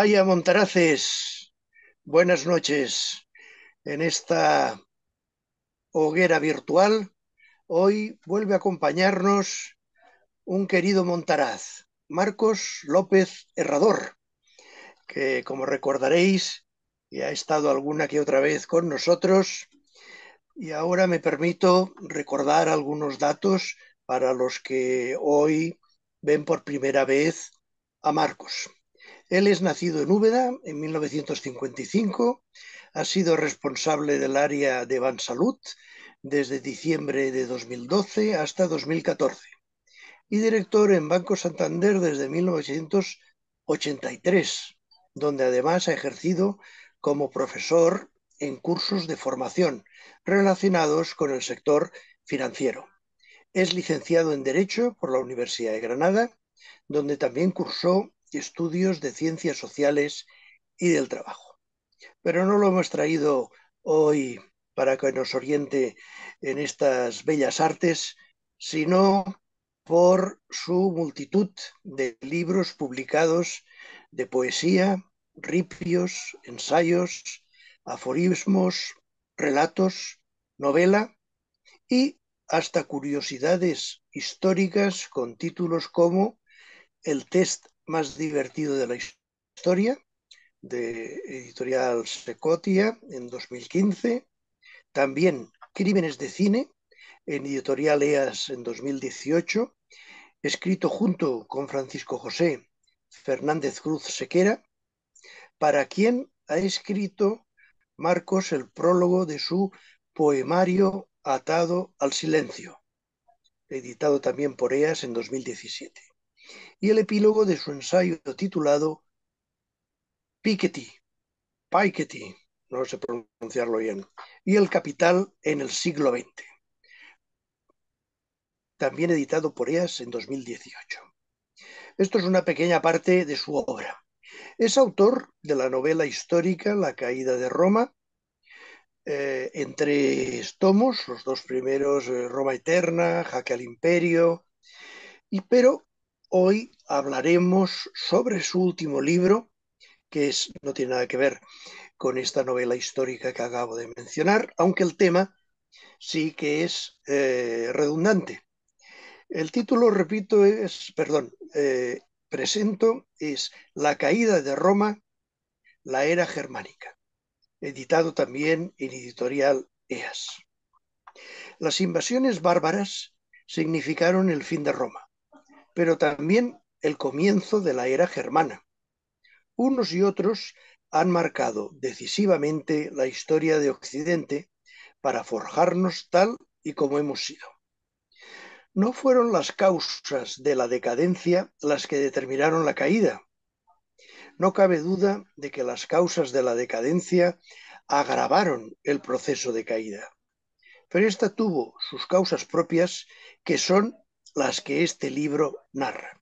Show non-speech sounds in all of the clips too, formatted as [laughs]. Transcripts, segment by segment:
Vaya Montaraces, buenas noches. En esta hoguera virtual, hoy vuelve a acompañarnos un querido Montaraz, Marcos López Herrador, que como recordaréis ya ha estado alguna que otra vez con nosotros y ahora me permito recordar algunos datos para los que hoy ven por primera vez a Marcos. Él es nacido en Úbeda en 1955, ha sido responsable del área de Bansalud desde diciembre de 2012 hasta 2014 y director en Banco Santander desde 1983, donde además ha ejercido como profesor en cursos de formación relacionados con el sector financiero. Es licenciado en Derecho por la Universidad de Granada, donde también cursó estudios de ciencias sociales y del trabajo. Pero no lo hemos traído hoy para que nos oriente en estas bellas artes, sino por su multitud de libros publicados de poesía, ripios, ensayos, aforismos, relatos, novela y hasta curiosidades históricas con títulos como El test más divertido de la historia, de editorial Secotia en 2015. También Crímenes de Cine en editorial EAS en 2018, escrito junto con Francisco José Fernández Cruz Sequera, para quien ha escrito Marcos el prólogo de su poemario Atado al Silencio, editado también por EAS en 2017 y el epílogo de su ensayo titulado Piketty, Piketty, no sé pronunciarlo bien, y el capital en el siglo XX, también editado por EAS en 2018. Esto es una pequeña parte de su obra. Es autor de la novela histórica La caída de Roma, entre eh, en tomos, los dos primeros, eh, Roma Eterna, Jaque al Imperio, y, pero Hoy hablaremos sobre su último libro, que es, no tiene nada que ver con esta novela histórica que acabo de mencionar, aunque el tema sí que es eh, redundante. El título, repito, es, perdón, eh, presento, es La caída de Roma, la era germánica, editado también en editorial EAS. Las invasiones bárbaras significaron el fin de Roma pero también el comienzo de la era germana. Unos y otros han marcado decisivamente la historia de Occidente para forjarnos tal y como hemos sido. No fueron las causas de la decadencia las que determinaron la caída. No cabe duda de que las causas de la decadencia agravaron el proceso de caída. Pero esta tuvo sus causas propias que son las que este libro narra.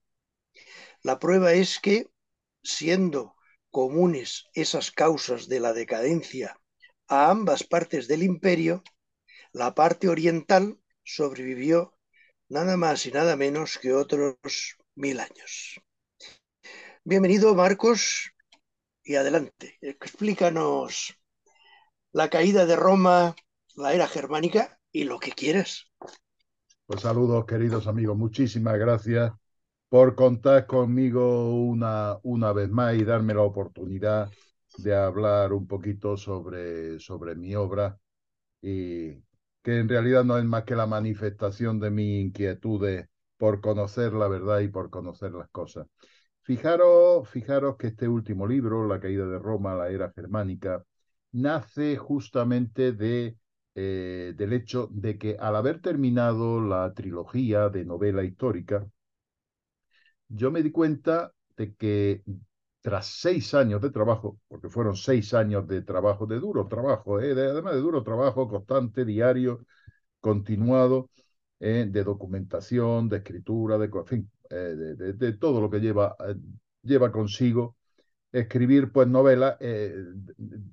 La prueba es que, siendo comunes esas causas de la decadencia a ambas partes del imperio, la parte oriental sobrevivió nada más y nada menos que otros mil años. Bienvenido, Marcos, y adelante. Explícanos la caída de Roma, la era germánica y lo que quieras. Pues saludos, queridos amigos. Muchísimas gracias por contar conmigo una, una vez más y darme la oportunidad de hablar un poquito sobre, sobre mi obra, y que en realidad no es más que la manifestación de mis inquietudes por conocer la verdad y por conocer las cosas. Fijaros, fijaros que este último libro, La caída de Roma, la era germánica, nace justamente de eh, del hecho de que al haber terminado la trilogía de novela histórica, yo me di cuenta de que tras seis años de trabajo, porque fueron seis años de trabajo, de duro trabajo, eh, además de duro trabajo constante, diario, continuado, eh, de documentación, de escritura, de, de, todo lo que lleva, lleva consigo escribir pues novelas, eh,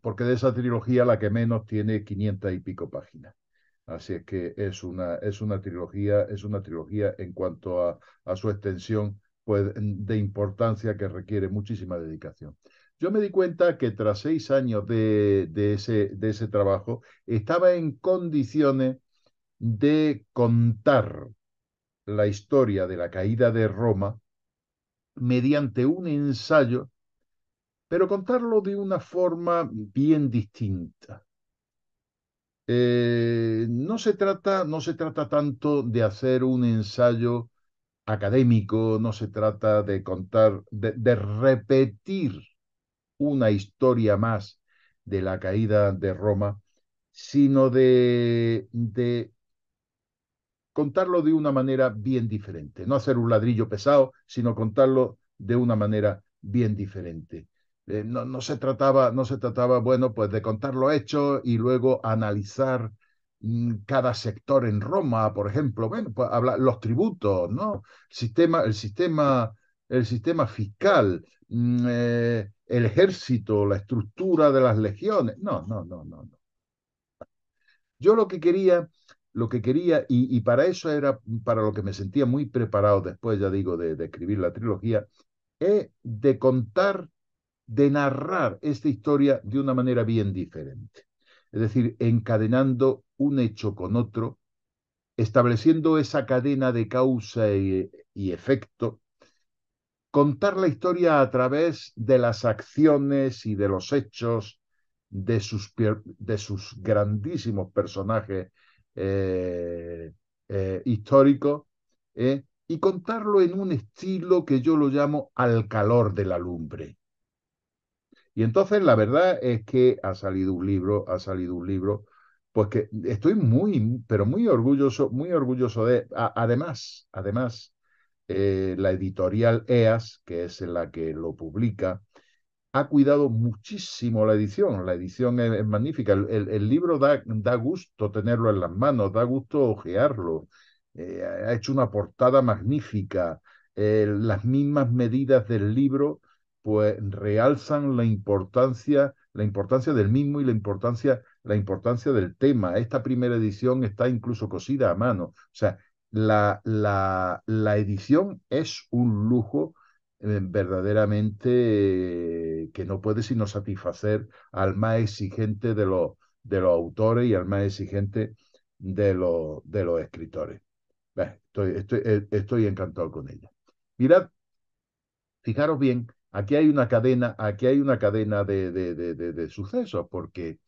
porque de esa trilogía la que menos tiene 500 y pico páginas. Así es que es una, es una trilogía, es una trilogía en cuanto a, su extensión pues, de importancia que requiere muchísima dedicación. Yo me di cuenta que tras seis años de, ese, de ese trabajo estaba en condiciones de contar la historia de la caída de Roma mediante un ensayo pero contarlo de una forma bien distinta. Eh, no, se trata, no se trata tanto de hacer un ensayo académico, no se trata de contar, de, repetir una historia más de la caída de Roma, sino de contarlo de una manera bien diferente, no hacer un ladrillo pesado, sino contarlo de una manera bien diferente. Eh, no, se trataba, no se trataba, bueno, pues de contar lo hecho y luego analizar mm, cada sector en Roma, por ejemplo, bueno, pues, los tributos, ¿no? El sistema, el sistema, el sistema fiscal, mm, eh, el ejército, la estructura de las legiones. No, no, no, no, no. Yo lo que quería, lo que quería, y, para eso era mm, para lo que me sentía muy preparado después, ya digo, de, de escribir la trilogía, es de contar de narrar esta historia de una manera bien diferente. Es decir, encadenando un hecho con otro, estableciendo esa cadena de causa y, efecto, contar la historia a través de las acciones y de los hechos de sus, de sus grandísimos personajes eh, eh, históricos eh, y contarlo en un estilo que yo lo llamo al calor de la lumbre. Y entonces la verdad es que ha salido un libro, ha salido un libro, pues que estoy muy, pero muy orgulloso, muy orgulloso de, además, además, eh, la editorial EAS, que es la que lo publica, ha cuidado muchísimo la edición. La edición es, magnífica. El, libro da, gusto tenerlo en las manos, da gusto ojearlo. Eh, ha hecho una portada magnífica. Eh, las mismas medidas del libro pues realzan la importancia, la importancia del mismo y la importancia, la importancia del tema. Esta primera edición está incluso cosida a mano. O sea, la, la, la edición es un lujo eh, verdaderamente eh, que no puede sino satisfacer al más exigente de los, de los autores y al más exigente de los, de los escritores. Estoy, estoy, eh, estoy encantado con ella. Mirad, fijaros bien Aquí hay una cadena, aquí hay una cadena de, sucesos, porque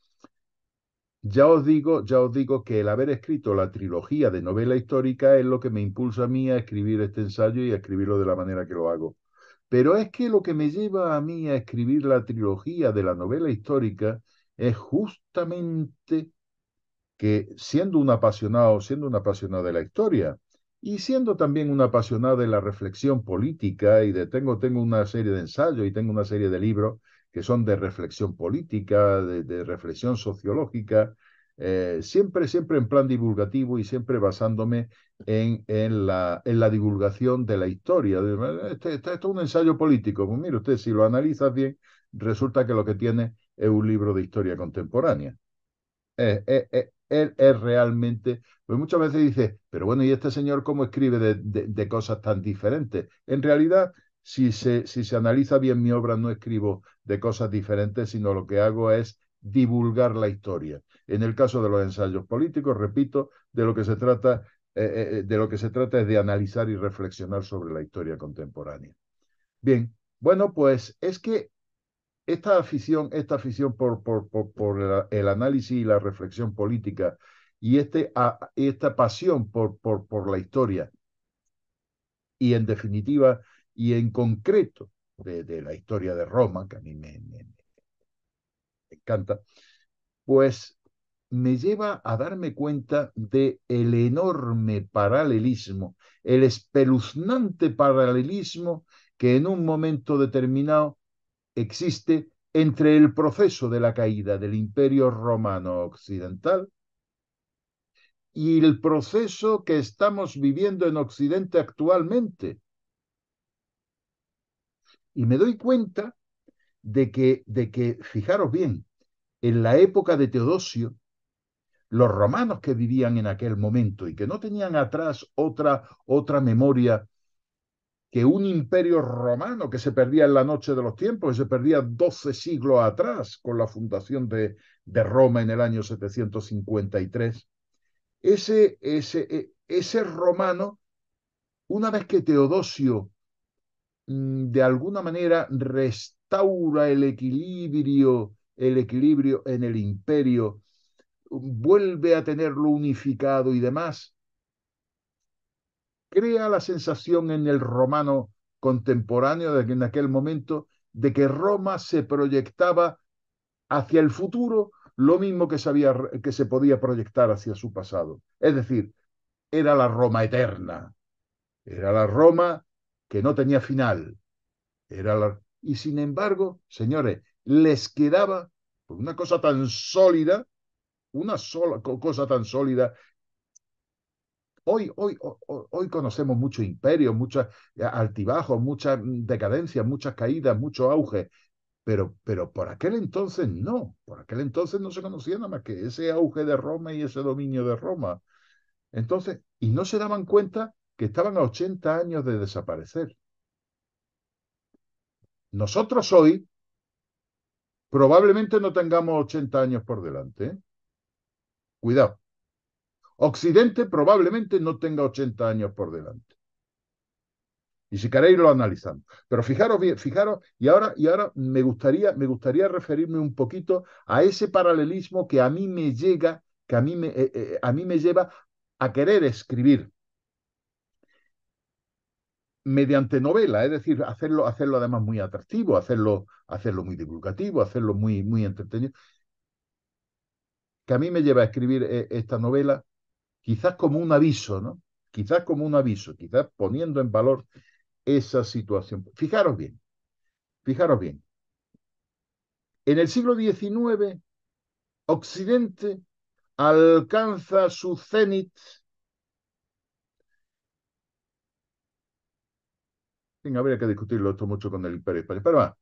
ya os digo, ya os digo que el haber escrito la trilogía de novela histórica es lo que me impulsa a mí a escribir este ensayo y a escribirlo de la manera que lo hago. Pero es que lo que me lleva a mí a escribir la trilogía de la novela histórica es justamente que siendo un apasionado, siendo un apasionado de la historia, y siendo también una apasionada de la reflexión política y de tengo, tengo una serie de ensayos y tengo una serie de libros que son de reflexión política, de, reflexión sociológica, eh, siempre, siempre en plan divulgativo y siempre basándome en, en, la, en la divulgación de la historia. Este, este, esto este, es un ensayo político. Pues mire usted, si lo analizas bien, resulta que lo que tiene es un libro de historia contemporánea. Eh, eh, él es realmente, pues muchas veces dice, pero bueno, ¿y este señor cómo escribe de, cosas tan diferentes? En realidad, si se, si se analiza bien mi obra, no escribo de cosas diferentes, sino lo que hago es divulgar la historia. En el caso de los ensayos políticos, repito, de lo que se trata, eh, eh, eh, de lo que se trata es de analizar y reflexionar sobre la historia contemporánea. Bien, bueno, pues es que esta afición, esta afición por, por, el análisis y la reflexión política y este, esta pasión por, por, por la historia y en definitiva y en concreto de, la historia de Roma, que a mí me, encanta, pues me lleva a darme cuenta de el enorme paralelismo, el espeluznante paralelismo que en un momento determinado existe entre el proceso de la caída del imperio romano occidental y el proceso que estamos viviendo en Occidente actualmente. Y me doy cuenta de que, de que, fijaros bien, en la época de Teodosio, los romanos que vivían en aquel momento y que no tenían atrás otra, otra memoria que un imperio romano que se perdía en la noche de los tiempos, que se perdía 12 siglos atrás con la fundación de, Roma en el año 753, ese, ese, e, ese romano, una vez que Teodosio mm, de alguna manera restaura el equilibrio, el equilibrio en el imperio, vuelve a tenerlo unificado y demás, crea la sensación en el romano contemporáneo de que en aquel momento de que Roma se proyectaba hacia el futuro lo mismo que, sabía, que se podía proyectar hacia su pasado. Es decir, era la Roma eterna, era la Roma que no tenía final. Era la... Y sin embargo, señores, les quedaba por una cosa tan sólida, una sola cosa tan sólida Hoy, hoy, conocemos muchos imperios, muchos eh, altibajos, muchas mm, decadencias, muchas caídas, mucho auge, pero, pero por aquel entonces no, por aquel entonces no se conocía nada más que ese auge de Roma y ese dominio de Roma. Entonces, y no se daban cuenta que estaban a 80 años de desaparecer. Nosotros hoy probablemente no tengamos 80 años por delante. ¿eh? Cuidado. Occidente probablemente no tenga 80 años por delante. Y si queréis lo analizamos. Pero fijaros bien, fijaros, y ahora, y ahora me, gustaría, me gustaría referirme un poquito a ese paralelismo que a mí me llega, que a mí me, eh, eh, a mí me lleva a querer escribir mediante novela, es decir, hacerlo, hacerlo además muy atractivo, hacerlo, hacerlo muy divulgativo, hacerlo muy, muy entretenido, que a mí me lleva a escribir eh, esta novela quizás como un aviso, ¿no? Quizás como un aviso, quizás poniendo en valor esa situación. Fijaros bien, fijaros bien. En el siglo XIX, Occidente alcanza su cenit. habría que discutirlo esto mucho con el Imperio Pero va.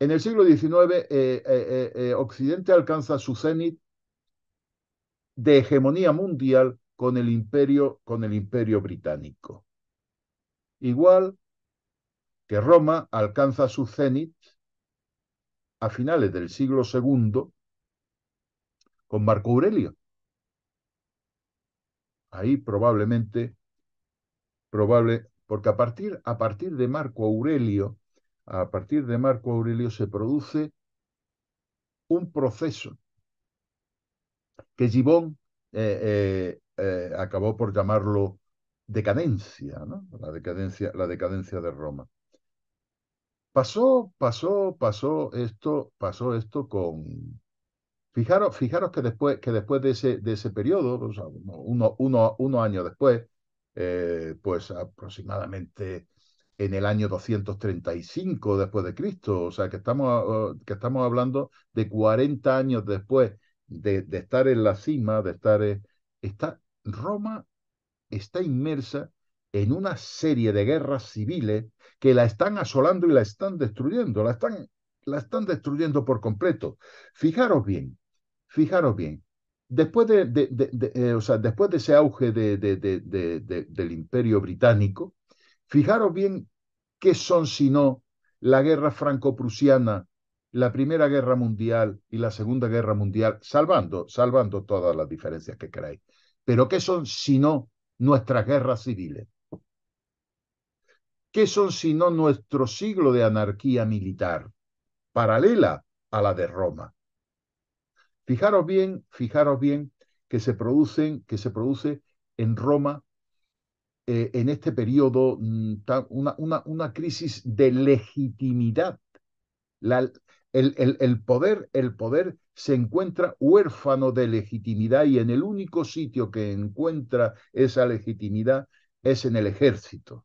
en el siglo XIX, eh, eh, eh, Occidente alcanza su cenit de hegemonía mundial con el imperio, con el imperio británico. Igual que Roma alcanza su cenit a finales del siglo II con Marco Aurelio. Ahí probablemente, probable, porque a partir, a partir de Marco Aurelio, a partir de Marco Aurelio se produce un proceso que Gibón eh, eh, eh, acabó por llamarlo decadencia, ¿no? La decadencia, la decadencia de Roma. Pasó, pasó, pasó esto, pasó esto con. Fijaros, fijaros que después, que después de ese, de ese periodo, o uno, uno, unos años después, eh, pues aproximadamente en el año 235 después de Cristo, o sea que estamos, ah, ah, que estamos hablando de 40 años después de, estar en la cima, de estar, eh, está Roma está inmersa en una serie de guerras civiles que la están asolando y la están destruyendo, la están, la están destruyendo por completo. Fijaros bien, fijaros bien, después de, de eh, ese auge del imperio británico, fijaros bien qué son sino la guerra franco-prusiana, la Primera Guerra Mundial y la Segunda Guerra Mundial, salvando, salvando todas las diferencias que creéis. Pero ¿qué son sino nuestras guerras civiles? ¿Qué son sino nuestro siglo de anarquía militar, paralela a la de Roma? Fijaros bien, fijaros bien que se que se produce en Roma eh, en este periodo mm, una, crisis de legitimidad. el, poder, el poder se encuentra huérfano de legitimidad y en el único sitio que encuentra esa legitimidad es en el ejército.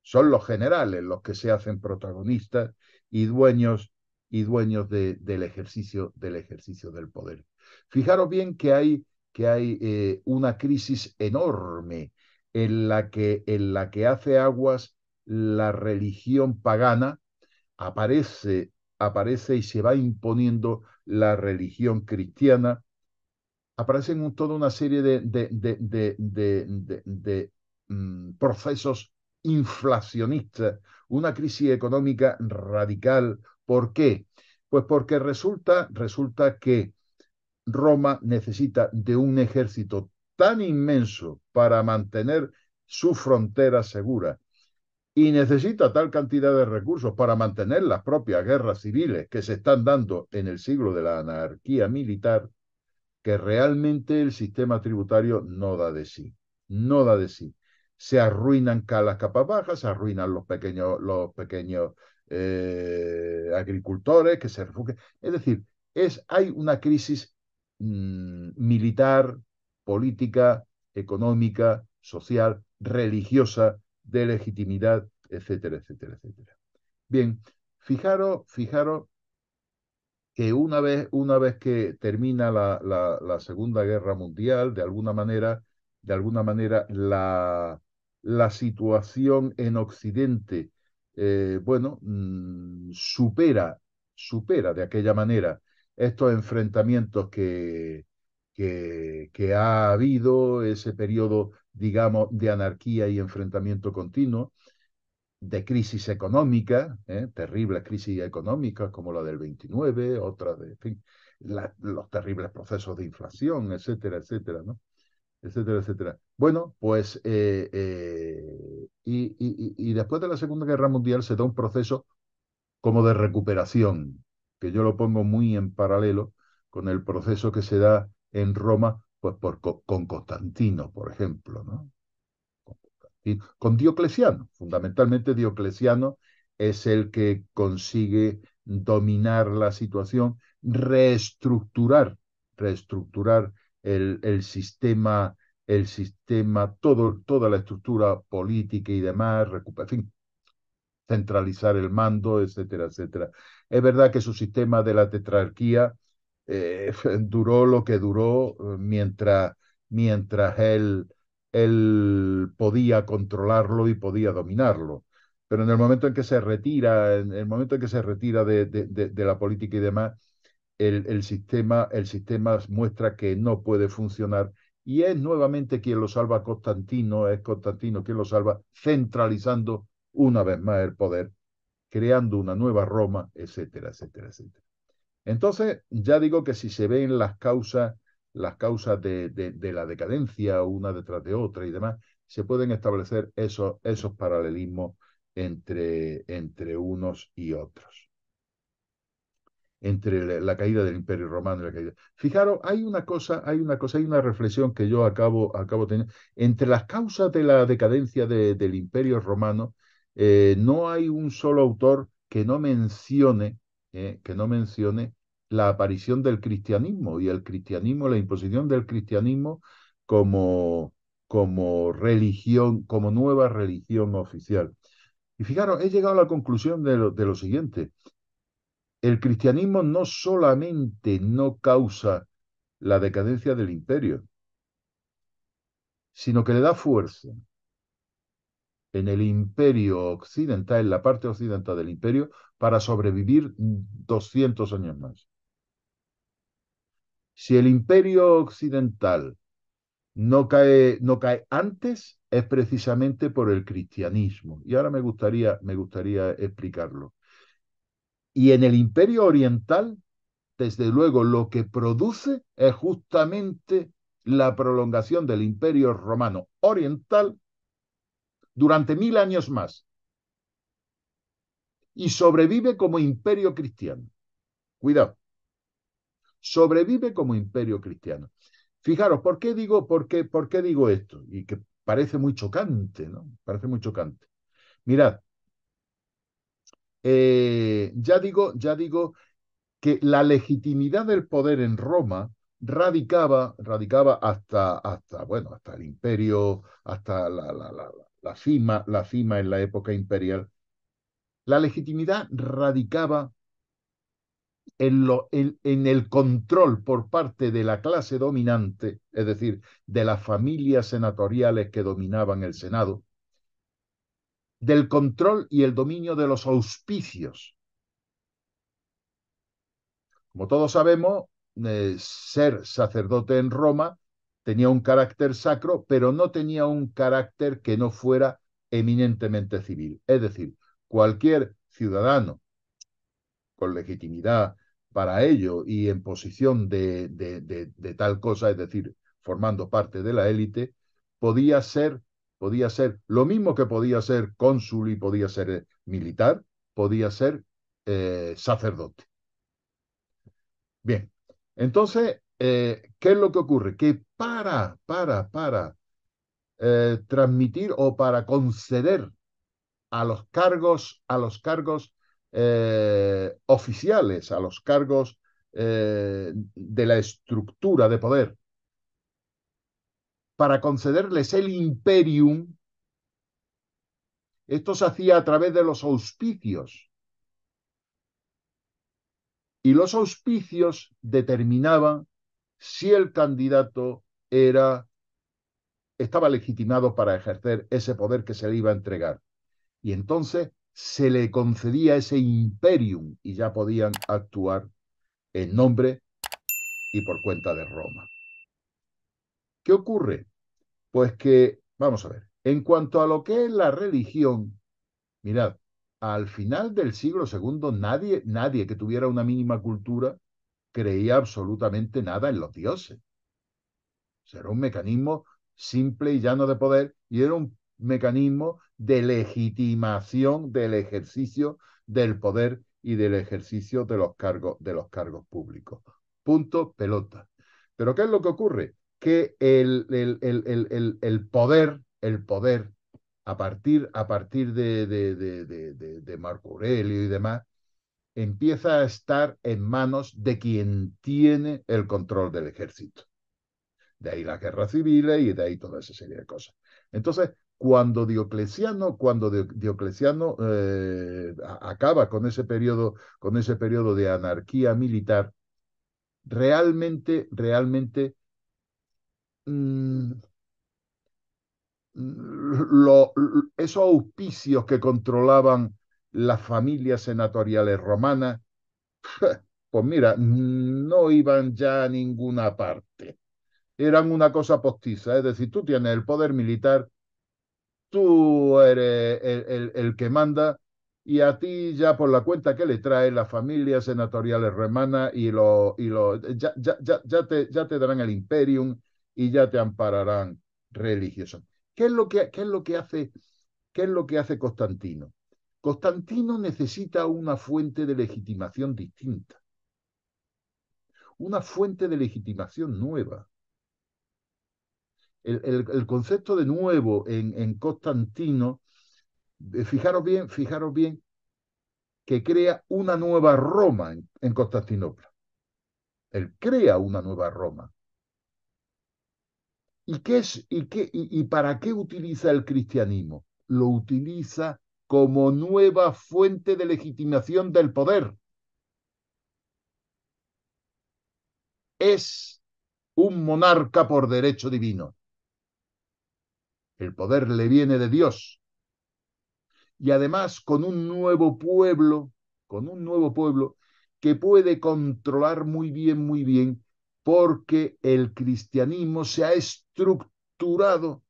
Son los generales los que se hacen protagonistas y dueños y dueños del ejercicio del ejercicio del poder. Fijaros bien que hay que hay eh, una crisis enorme en la que en la que hace aguas la religión pagana aparece aparece y se va imponiendo la religión cristiana, aparecen toda una serie de, mm, procesos inflacionistas, una crisis económica radical. ¿Por qué? Pues porque resulta que Roma necesita de un ejército tan inmenso para mantener su frontera segura y necesita tal cantidad de recursos para mantener las propias guerras civiles que se están dando en el siglo de la anarquía militar, que realmente el sistema tributario no da de sí, no da de sí. Se arruinan las capas bajas, se arruinan los pequeños, los pequeños eh, agricultores que se refugian. Es decir, es, hay una crisis mm, militar, política, económica, social, religiosa, de legitimidad, etcétera, etcétera, etcétera. Bien, fijaros, fijaros que una vez, una vez que termina la, la, Segunda Guerra Mundial, de alguna manera, de alguna manera la, la situación en Occidente, eh, bueno, mm, supera, supera de aquella manera estos enfrentamientos que, que, que ha habido, ese periodo digamos, de anarquía y enfrentamiento continuo, de crisis económica, ¿eh? terribles crisis económicas como la del 29, otras de, los terribles procesos de inflación, etcétera, etcétera, ¿no? Etcétera, etcétera. Bueno, pues, eh, eh, y, y después de la Segunda Guerra Mundial se da un proceso como de recuperación, que yo lo pongo muy en paralelo con el proceso que se da en Roma pues por, con Constantino, por ejemplo, ¿no? Con, Diocleciano, fundamentalmente Diocleciano es el que consigue dominar la situación, reestructurar, reestructurar el, sistema, el sistema, todo, toda la estructura política y demás, en fin, centralizar el mando, etcétera, etcétera. Es verdad que su sistema de la tetrarquía eh, [laughs] duró lo que duró eh, mientras, mientras él, él podía controlarlo y podía dominarlo. Pero en el momento en que se retira, en el momento en que se retira de, de, de, la política y demás, el, el, sistema, el sistema muestra que no puede funcionar y es nuevamente quien lo salva Constantino, es Constantino quien lo salva centralizando una vez más el poder, creando una nueva Roma, etcétera, etcétera, etcétera. Entonces, ya digo que si se ven las causas, las causas de, la decadencia una detrás de otra y demás, se pueden establecer esos, paralelismos entre, unos y otros. Entre la, caída del Imperio Romano y la caída. Fijaros, hay una cosa, hay una cosa, hay una reflexión que yo acabo, acabo teniendo. Entre las causas de la decadencia del Imperio Romano, eh, no hay un solo autor que no mencione eh, que no mencione la aparición del cristianismo y el cristianismo, la imposición del cristianismo como, como religión, como nueva religión oficial. Y fijaros, he llegado a la conclusión de de lo siguiente. El cristianismo no solamente no causa la decadencia del imperio, sino que le da fuerza, en el imperio occidental, en la parte occidental del imperio, para sobrevivir 200 años más. Si el imperio occidental no cae, no cae antes, es precisamente por el cristianismo. Y ahora me gustaría, me gustaría explicarlo. Y en el imperio oriental, desde luego, lo que produce es justamente la prolongación del imperio romano oriental durante mil años más y sobrevive como imperio cristiano. Cuidado, sobrevive como imperio cristiano. Fijaros, ¿por qué digo, por qué, por qué digo esto? Y que parece muy chocante, ¿no? Parece muy chocante. Mirad, eh, ya digo, ya digo que la legitimidad del poder en Roma radicaba, radicaba hasta, hasta, bueno, hasta el imperio, hasta la, la cima, la cima en la época imperial, la legitimidad radicaba en, lo, en, el control por parte de la clase dominante, es decir, de las familias senatoriales que dominaban el Senado, del control y el dominio de los auspicios. Como todos sabemos, eh, ser sacerdote en Roma tenía un carácter sacro, pero no tenía un carácter que no fuera eminentemente civil. Es decir, cualquier ciudadano con legitimidad para ello y en posición de, tal cosa, es decir, formando parte de la élite, podía ser, podía ser lo mismo que podía ser cónsul y podía ser eh, militar, podía ser eh, sacerdote. Bien, entonces eh, ¿qué es lo que ocurre? Que para, para, para eh, transmitir o para conceder a los cargos, a los cargos eh, oficiales, a los cargos de la estructura de poder, para concederles el imperium, esto se hacía a través de los auspicios. Y los auspicios determinaban si el candidato era estaba legitimado para ejercer ese poder que se le iba a entregar. Y entonces se le concedía ese imperium y ya podían actuar en nombre y por cuenta de Roma. ¿Qué ocurre? Pues que, vamos a ver, en cuanto a lo que es la religión, mirad, al final del siglo II nadie, nadie que tuviera una mínima cultura creía absolutamente nada en los dioses. O era un mecanismo simple y llano de poder y era un mecanismo de legitimación del ejercicio del poder y del ejercicio de los cargos, de los cargos públicos. Punto, pelota. Pero ¿qué es lo que ocurre? Que el, el, poder, el poder, a partir, a partir de, de, de, de Marco Aurelio y demás, empieza a estar en manos de quien tiene el control del ejército. De ahí la guerra civil y de ahí toda esa serie de cosas. Entonces, cuando Diocleciano, cuando Diocleciano eh, acaba con ese periodo, con ese periodo de anarquía militar, realmente, realmente mm, esos auspicios que controlaban las familias senatoriales romanas pues mira, no iban ya a ninguna parte. Eran una cosa postiza, es decir, tú tienes el poder militar, tú eres el, que manda, y a ti ya por la cuenta que le trae la familia senatoriales romana y lo, y lo ya, te, ya te darán el imperium y ya te ampararán religiosamente. ¿Qué es lo que, qué es lo que hace? ¿Qué es lo que hace Constantino? Constantino necesita una fuente de legitimación distinta, una fuente de legitimación nueva. El, concepto de nuevo en, Constantino, eh, fijaros bien, fijaros bien, que crea una nueva Roma en, Constantinopla. Él crea una nueva Roma. ¿Y, qué es, y, qué, ¿Y para qué utiliza el cristianismo? Lo utiliza como nueva fuente de legitimación del poder. Es un monarca por derecho divino. El poder le viene de Dios. Y además con un nuevo pueblo, con un nuevo pueblo que puede controlar muy bien, muy bien, porque el cristianismo se ha estructurado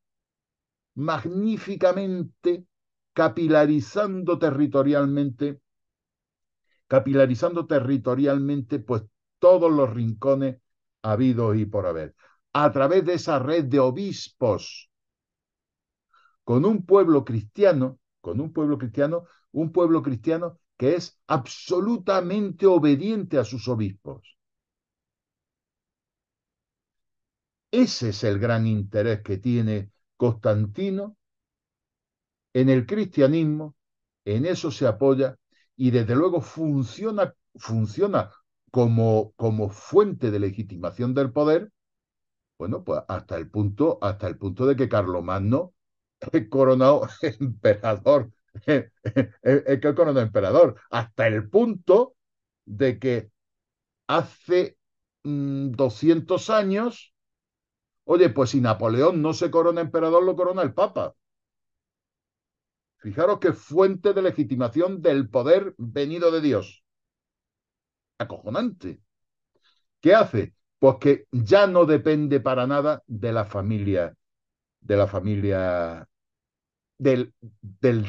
magníficamente capilarizando territorialmente, capilarizando territorialmente, pues todos los rincones habidos y por haber, a través de esa red de obispos, con un pueblo cristiano, con un pueblo cristiano, un pueblo cristiano que es absolutamente obediente a sus obispos. Ese es el gran interés que tiene Constantino en el cristianismo, en eso se apoya y desde luego funciona, funciona como, como fuente de legitimación del poder, bueno, pues hasta el punto, hasta el punto de que Carlomagno, [laughs] coronado [laughs] emperador, [laughs] que coronado emperador, hasta el punto de que hace 200 mm, años, oye, pues si Napoleón no se corona emperador, lo corona el Papa. Fijaros que fuente de legitimación del poder venido de Dios. Acojonante. ¿Qué hace? Pues que ya no depende para nada de la familia, de la familia del,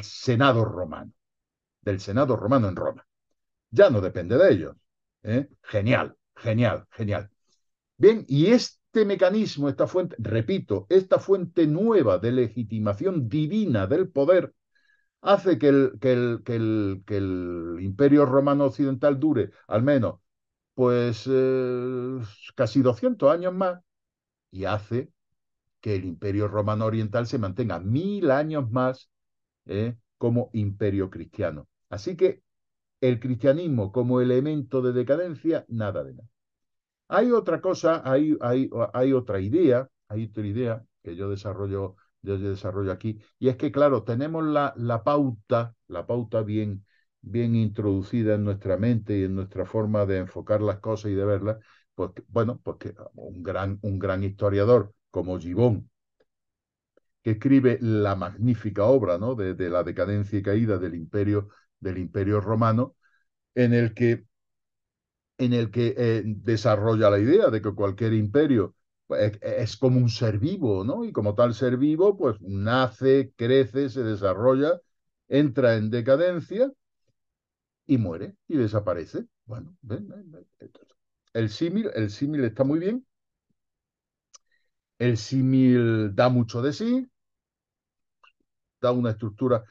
Senado romano, del Senado romano en Roma. Ya no depende de ellos. ¿eh? Genial, genial, genial. Bien, y este mecanismo, esta fuente, repito, esta fuente nueva de legitimación divina del poder, hace que el, el, que el, imperio romano occidental dure al menos pues eh, casi 200 años más y hace que el imperio romano oriental se mantenga mil años más ¿eh? como imperio cristiano. Así que el cristianismo como elemento de decadencia, nada de nada. Hay otra cosa, hay, hay, hay otra idea, hay otra idea que yo desarrollo de desarrollo aquí. Y es que, claro, tenemos la, la pauta, la pauta bien, bien introducida en nuestra mente y en nuestra forma de enfocar las cosas y de verlas, pues bueno, porque pues un gran, un gran historiador como Gibón, que escribe la magnífica obra ¿no? de, la decadencia y caída del imperio, del imperio romano, en el que, en el que eh, desarrolla la idea de que cualquier imperio pues, e, e, es como un ser vivo, ¿no? Y como tal ser vivo, pues nace, crece, se desarrolla, entra en decadencia y muere y desaparece. Bueno, ven, ven, el símil, el símil está muy bien. El símil da mucho de sí, da una estructura.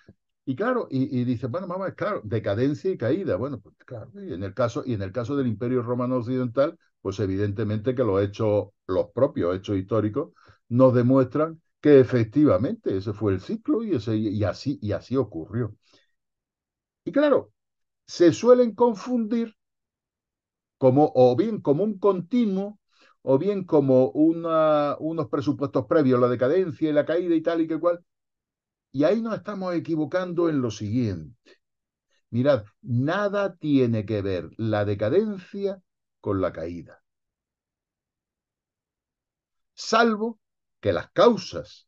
Y claro, y, y, dice, bueno, mamá, claro, decadencia y caída. Bueno, pues claro, y en el caso, y en el caso del Imperio Romano Occidental, pues evidentemente que los hechos, los propios hechos históricos, nos demuestran que efectivamente ese fue el ciclo y, ese, y, así, y así ocurrió. Y claro, se suelen confundir como, o bien como un continuo, o bien como una, unos presupuestos previos, la decadencia y la caída y tal y que cual, y ahí nos estamos equivocando en lo siguiente. Mirad, nada tiene que ver la decadencia con la caída. Salvo que las causas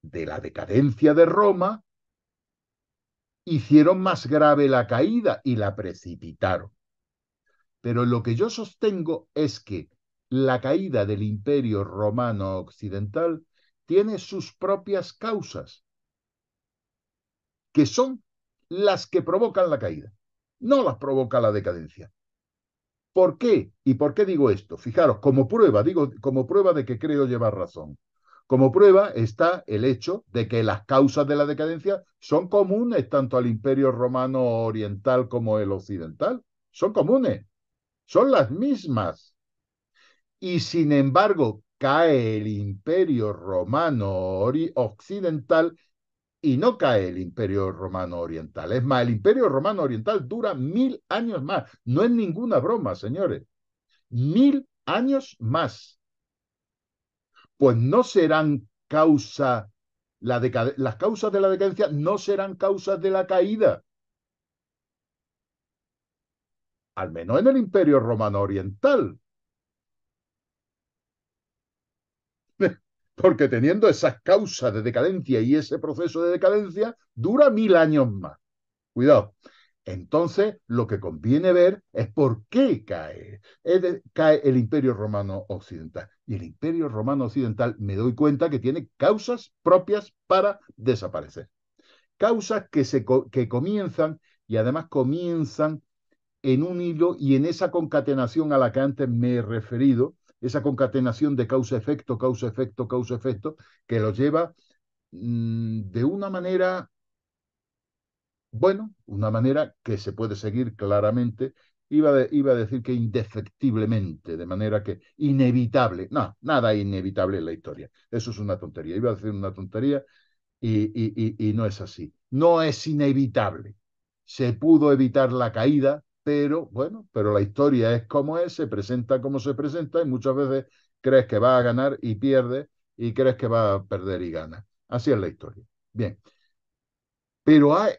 de la decadencia de Roma hicieron más grave la caída y la precipitaron. Pero lo que yo sostengo es que la caída del imperio romano occidental tiene sus propias causas, que son las que provocan la caída, no las provoca la decadencia. ¿Por qué? ¿Y por qué digo esto? Fijaros, como prueba, digo, como prueba de que creo llevar razón. Como prueba está el hecho de que las causas de la decadencia son comunes tanto al imperio romano oriental como el occidental. Son comunes, son las mismas. Y sin embargo, cae el imperio romano occidental y no cae el imperio romano oriental. Es más, el imperio romano oriental dura mil años más. No es ninguna broma, señores. Mil años más. Pues no serán causa, las causas de la decadencia no serán causas de la caída. Al menos en el imperio romano oriental. Porque teniendo esas causas de decadencia y ese proceso de decadencia, dura mil años más. Cuidado. Entonces, lo que conviene ver es por qué cae. cae el Imperio Romano Occidental. Y el Imperio Romano Occidental, me doy cuenta que tiene causas propias para desaparecer. Causas que, se, que comienzan y además comienzan en un hilo y en esa concatenación a la que antes me he referido, esa concatenación de causa-efecto, causa-efecto, causa-efecto, que lo lleva mm, de una manera, bueno, una manera que se puede seguir claramente, iba, iba a decir que indefectiblemente, de manera que inevitable, no, nada inevitable en la historia, eso es una tontería, iba a decir una tontería y no es así, no es inevitable, se pudo evitar la caída, pero bueno, pero la historia es como es, se presenta como se presenta y muchas veces crees que va a ganar y pierde y crees que va a perder y gana. Así es la historia. Bien. Pero hay,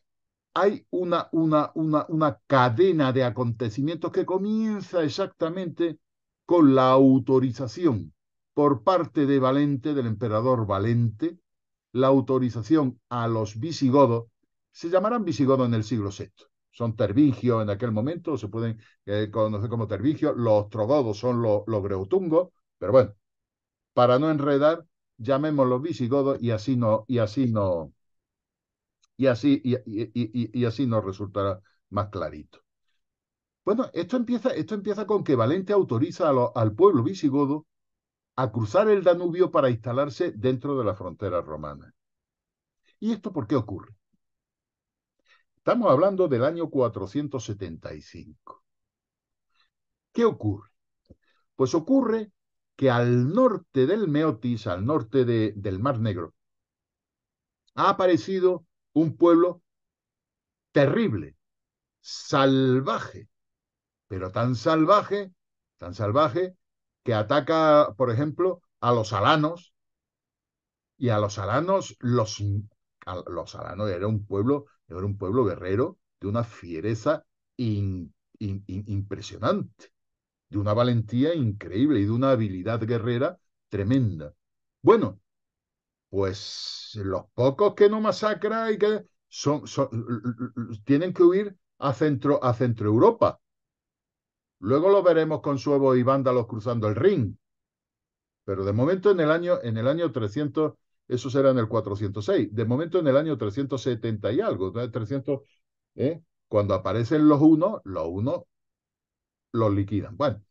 hay una, una, una, una cadena de acontecimientos que comienza exactamente con la autorización por parte de Valente, del emperador Valente, la autorización a los visigodos, se llamarán visigodos en el siglo VI, son tervigios en aquel momento, se pueden eh, conocer como tervigios, los trogodos son los, los pero bueno, para no enredar, llamémoslos visigodos y así no, y así no, y así, y, así nos resultará más clarito. Bueno, esto empieza, esto empieza con que Valente autoriza al pueblo visigodo a cruzar el Danubio para instalarse dentro de la frontera romana. ¿Y esto por qué ocurre? Estamos hablando del año 475. ¿Qué ocurre? Pues ocurre que al norte del Meotis, al norte del Mar Negro, ha aparecido un pueblo terrible, salvaje, pero tan salvaje, tan salvaje, que ataca, por ejemplo, a los alanos, y a los alanos, los, alanos era un pueblo era un pueblo guerrero de una fiereza impresionante, de una valentía increíble y de una habilidad guerrera tremenda. Bueno, pues los pocos que no masacran y que son, tienen que huir a centro, a centro Europa. Luego lo veremos con suevos y vándalos cruzando el Rin. Pero de momento en el año, en el año 300, eso será en el 406. De momento en el año 370 y algo, 300, ¿eh? cuando aparecen los unos, los unos los liquidan. Bueno,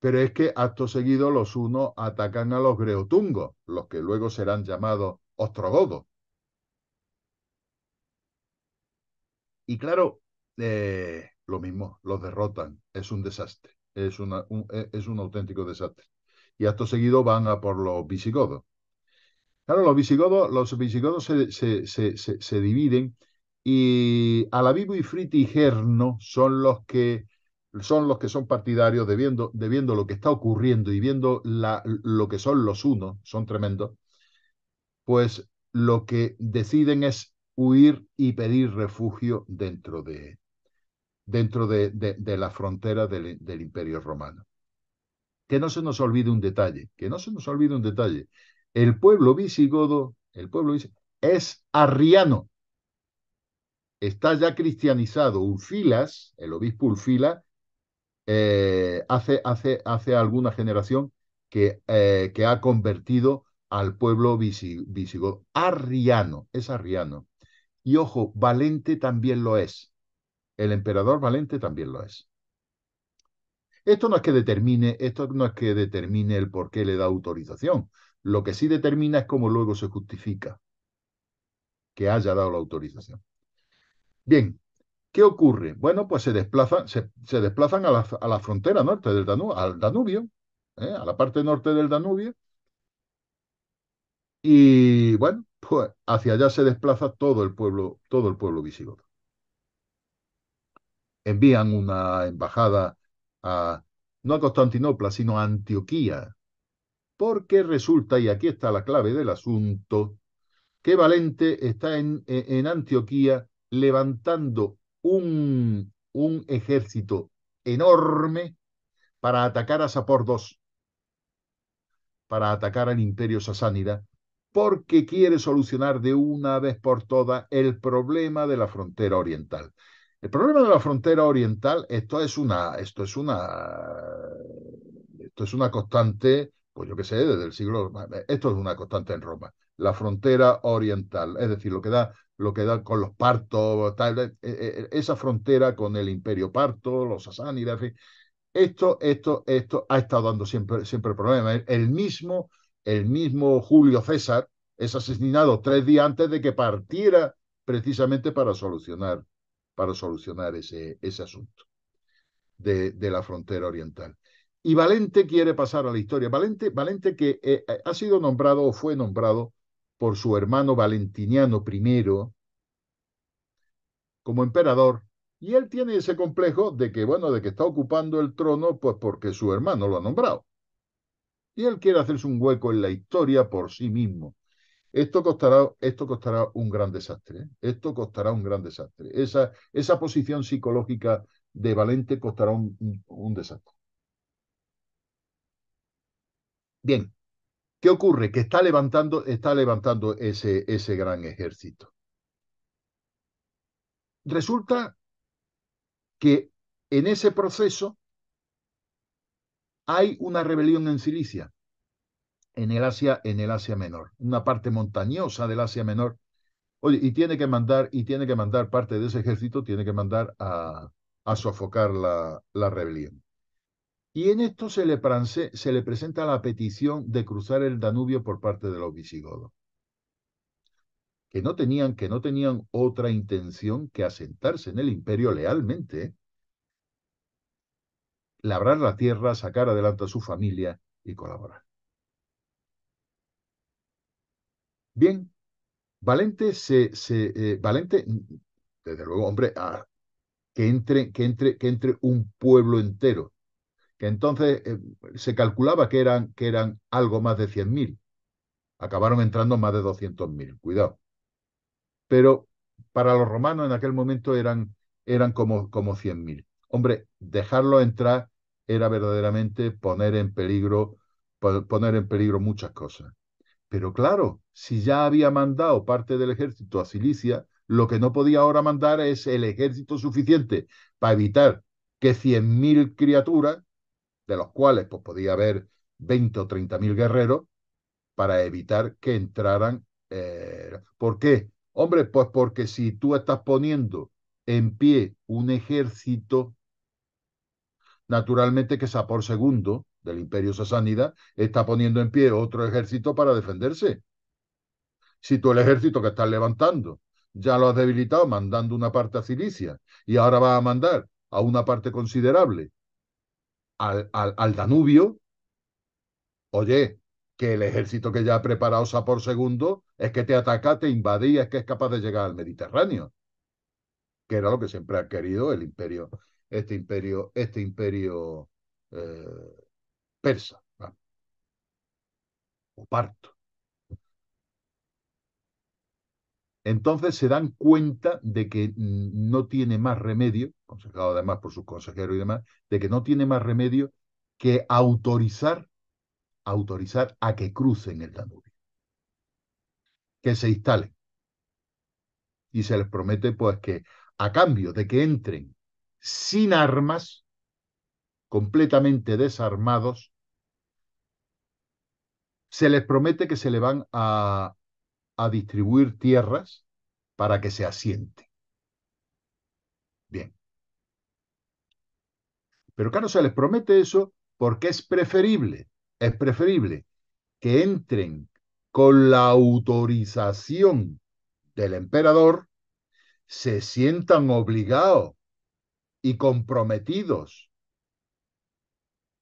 pero es que acto seguido los unos atacan a los greotungos, los que luego serán llamados ostrogodos. Y claro, eh, lo mismo, los derrotan, es un desastre, es, es un auténtico desastre. Y acto seguido van a por los visigodos. Claro, los visigodos, los visigodos se, dividen y a y Friti y Gerno son los que son los que son partidarios de viendo, lo que está ocurriendo y viendo la, lo que son los unos, son tremendos, pues lo que deciden es huir y pedir refugio dentro de, dentro de, la frontera del Imperio Romano. Que no se nos olvide un detalle, que no se nos olvide un detalle, el pueblo visigodo, el pueblo es arriano. Está ya cristianizado. Ulfilas, el obispo Ulfilas, eh, hace, hace, hace alguna generación que, eh, que ha convertido al pueblo visigodo. Arriano, es arriano. Y ojo, Valente también lo es. El emperador Valente también lo es. Esto no es que determine, esto no es que determine el por qué le da autorización, lo que sí determina es cómo luego se justifica que haya dado la autorización. Bien, ¿qué ocurre? Bueno, pues se desplazan, se, desplazan a la, frontera norte del Danubio, al Danubio, ¿eh? a la parte norte del Danubio. Y bueno, pues hacia allá se desplaza todo el pueblo, todo el pueblo visigodo. Envían una embajada a, no a Constantinopla, sino a Antioquía, porque resulta, y aquí está la clave del asunto, que Valente está en, Antioquía levantando un, un, ejército enorme para atacar a Sapordos, para atacar al imperio sasánida, porque quiere solucionar de una vez por todas el problema de la frontera oriental. El problema de la frontera oriental, esto es una, esto es una, esto es una constante pues yo qué sé, desde el siglo. Esto es una constante en Roma. La frontera oriental, es decir, lo que da, lo que da con los partos, eh, eh, eh, esa frontera con el imperio parto, los sasánidas, Esto, esto, esto ha estado dando siempre, siempre problemas. El mismo, el mismo Julio César es asesinado tres días antes de que partiera precisamente para solucionar, para solucionar ese, ese asunto de, de la frontera oriental. Y Valente quiere pasar a la historia. Valente, que eh, eh, ha sido nombrado o fue nombrado por su hermano Valentiniano I como emperador. Y él tiene ese complejo de que, bueno, de que está ocupando el trono, pues porque su hermano lo ha nombrado. Y él quiere hacerse un hueco en la historia por sí mismo. Esto costará, esto costará un gran desastre. ¿eh? Esto costará un gran desastre. Esa, esa posición psicológica de Valente costará un desastre. Bien, ¿qué ocurre? Que está levantando, está levantando ese, ese gran ejército. Resulta que en ese proceso hay una rebelión en Cilicia, en el Asia, en el Asia Menor, una parte montañosa del Asia Menor. Oye, y tiene que mandar, y tiene que mandar parte de ese ejército, tiene que mandar a, sofocar la, la rebelión. Y en esto se le, se le presenta la petición de cruzar el Danubio por parte de los visigodos, que no tenían, que no tenían otra intención que asentarse en el imperio lealmente, labrar la tierra, sacar adelante a su familia y colaborar. Bien, Valente se, se eh, Valente, desde luego, hombre, ah, que entre, que entre, que entre un pueblo entero que entonces eh, se calculaba que eran, que eran algo más de 100.000. Acabaron entrando más de 200.000, cuidado. Pero para los romanos en aquel momento eran, eran como, como 100.000. Hombre, dejarlo entrar era verdaderamente poner en peligro poner en peligro muchas cosas. Pero claro, si ya había mandado parte del ejército a Cilicia, lo que no podía ahora mandar es el ejército suficiente para evitar que 100.000 criaturas de los cuales pues, podía haber 20 o 30 mil guerreros, para evitar que entraran. Eh, ¿Por qué? Hombre, pues porque si tú estás poniendo en pie un ejército, naturalmente que Sapor II del Imperio Sasánida está poniendo en pie otro ejército para defenderse. Si tú el ejército que estás levantando ya lo has debilitado mandando una parte a Cilicia y ahora vas a mandar a una parte considerable al, Danubio, oye, que el ejército que ya ha preparado por segundo es que te ataca, te invadía, es que es capaz de llegar al Mediterráneo, que era lo que siempre ha querido el imperio, este imperio, este imperio eh, persa o parto. Entonces se dan cuenta de que no tiene más remedio, consejado además por sus consejeros y demás, de que no tiene más remedio que autorizar, autorizar a que crucen el Danubio, que se instalen. Y se les promete pues que a cambio de que entren sin armas, completamente desarmados, se les promete que se le van a, a distribuir tierras para que se asiente. Bien. Pero claro, se les promete eso porque es preferible, es preferible que entren con la autorización del emperador, se sientan obligados y comprometidos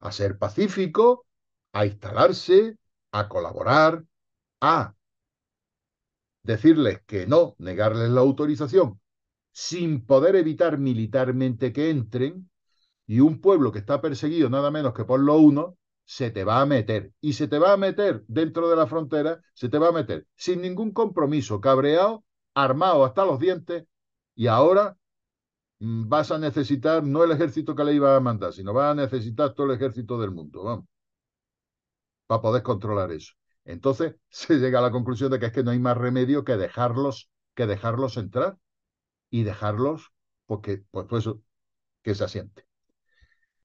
a ser pacíficos, a instalarse, a colaborar, a decirles que no, negarles la autorización, sin poder evitar militarmente que entren, y un pueblo que está perseguido nada menos que por lo uno, se te va a meter. Y se te va a meter dentro de la frontera, se te va a meter sin ningún compromiso, cabreado, armado hasta los dientes, y ahora mm, vas a necesitar no el ejército que le iba a mandar, sino vas a necesitar todo el ejército del mundo, vamos, para poder controlar eso. Entonces [laughs] se llega a la conclusión de que es que no hay más remedio que dejarlos, que dejarlos entrar y dejarlos porque, pues, pues que se asiente.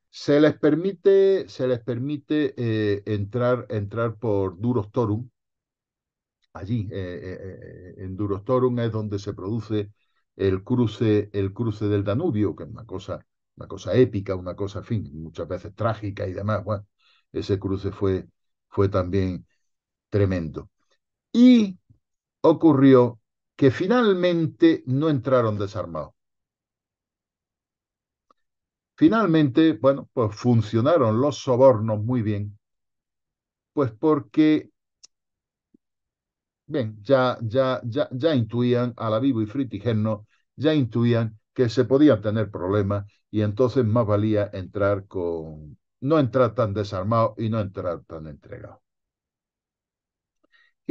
Se les permite, se les permite eh, entrar, entrar por Durostorum. Allí, eh, eh, en Durostorum es donde se produce el cruce, el cruce del Danubio, que es una cosa, una cosa épica, una cosa, en fin, muchas veces trágica y demás. Bueno, ese cruce fue, fue también tremendo. Y ocurrió que finalmente no entraron desarmados. Finalmente, bueno, pues funcionaron los sobornos muy bien, pues porque, bien, ya, ya, ya, ya intuían a la vivo y fritigerno, ya intuían que se podían tener problemas y entonces más valía entrar con, no entrar tan desarmado y no entrar tan entregado.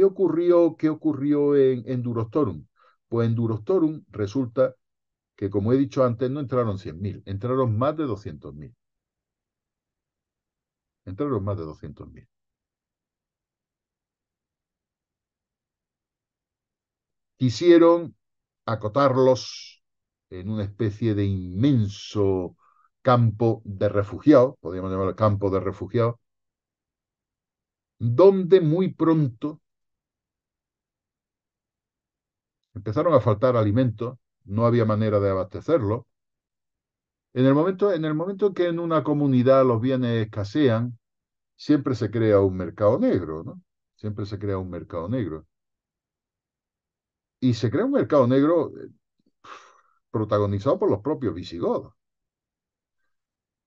¿Qué ocurrió, qué ocurrió en, en Durostorum? Pues en Durostorum resulta que, como he dicho antes, no entraron 100.000, entraron más de 200.000. Entraron más de 200.000. Quisieron acotarlos en una especie de inmenso campo de refugiados, podríamos llamarlo campo de refugiados, donde muy pronto Empezaron a faltar alimentos, no había manera de abastecerlo. En el momento, en el momento que en una comunidad los bienes escasean, siempre se crea un mercado negro, ¿no? Siempre se crea un mercado negro. Y se crea un mercado negro eh, protagonizado por los propios visigodos.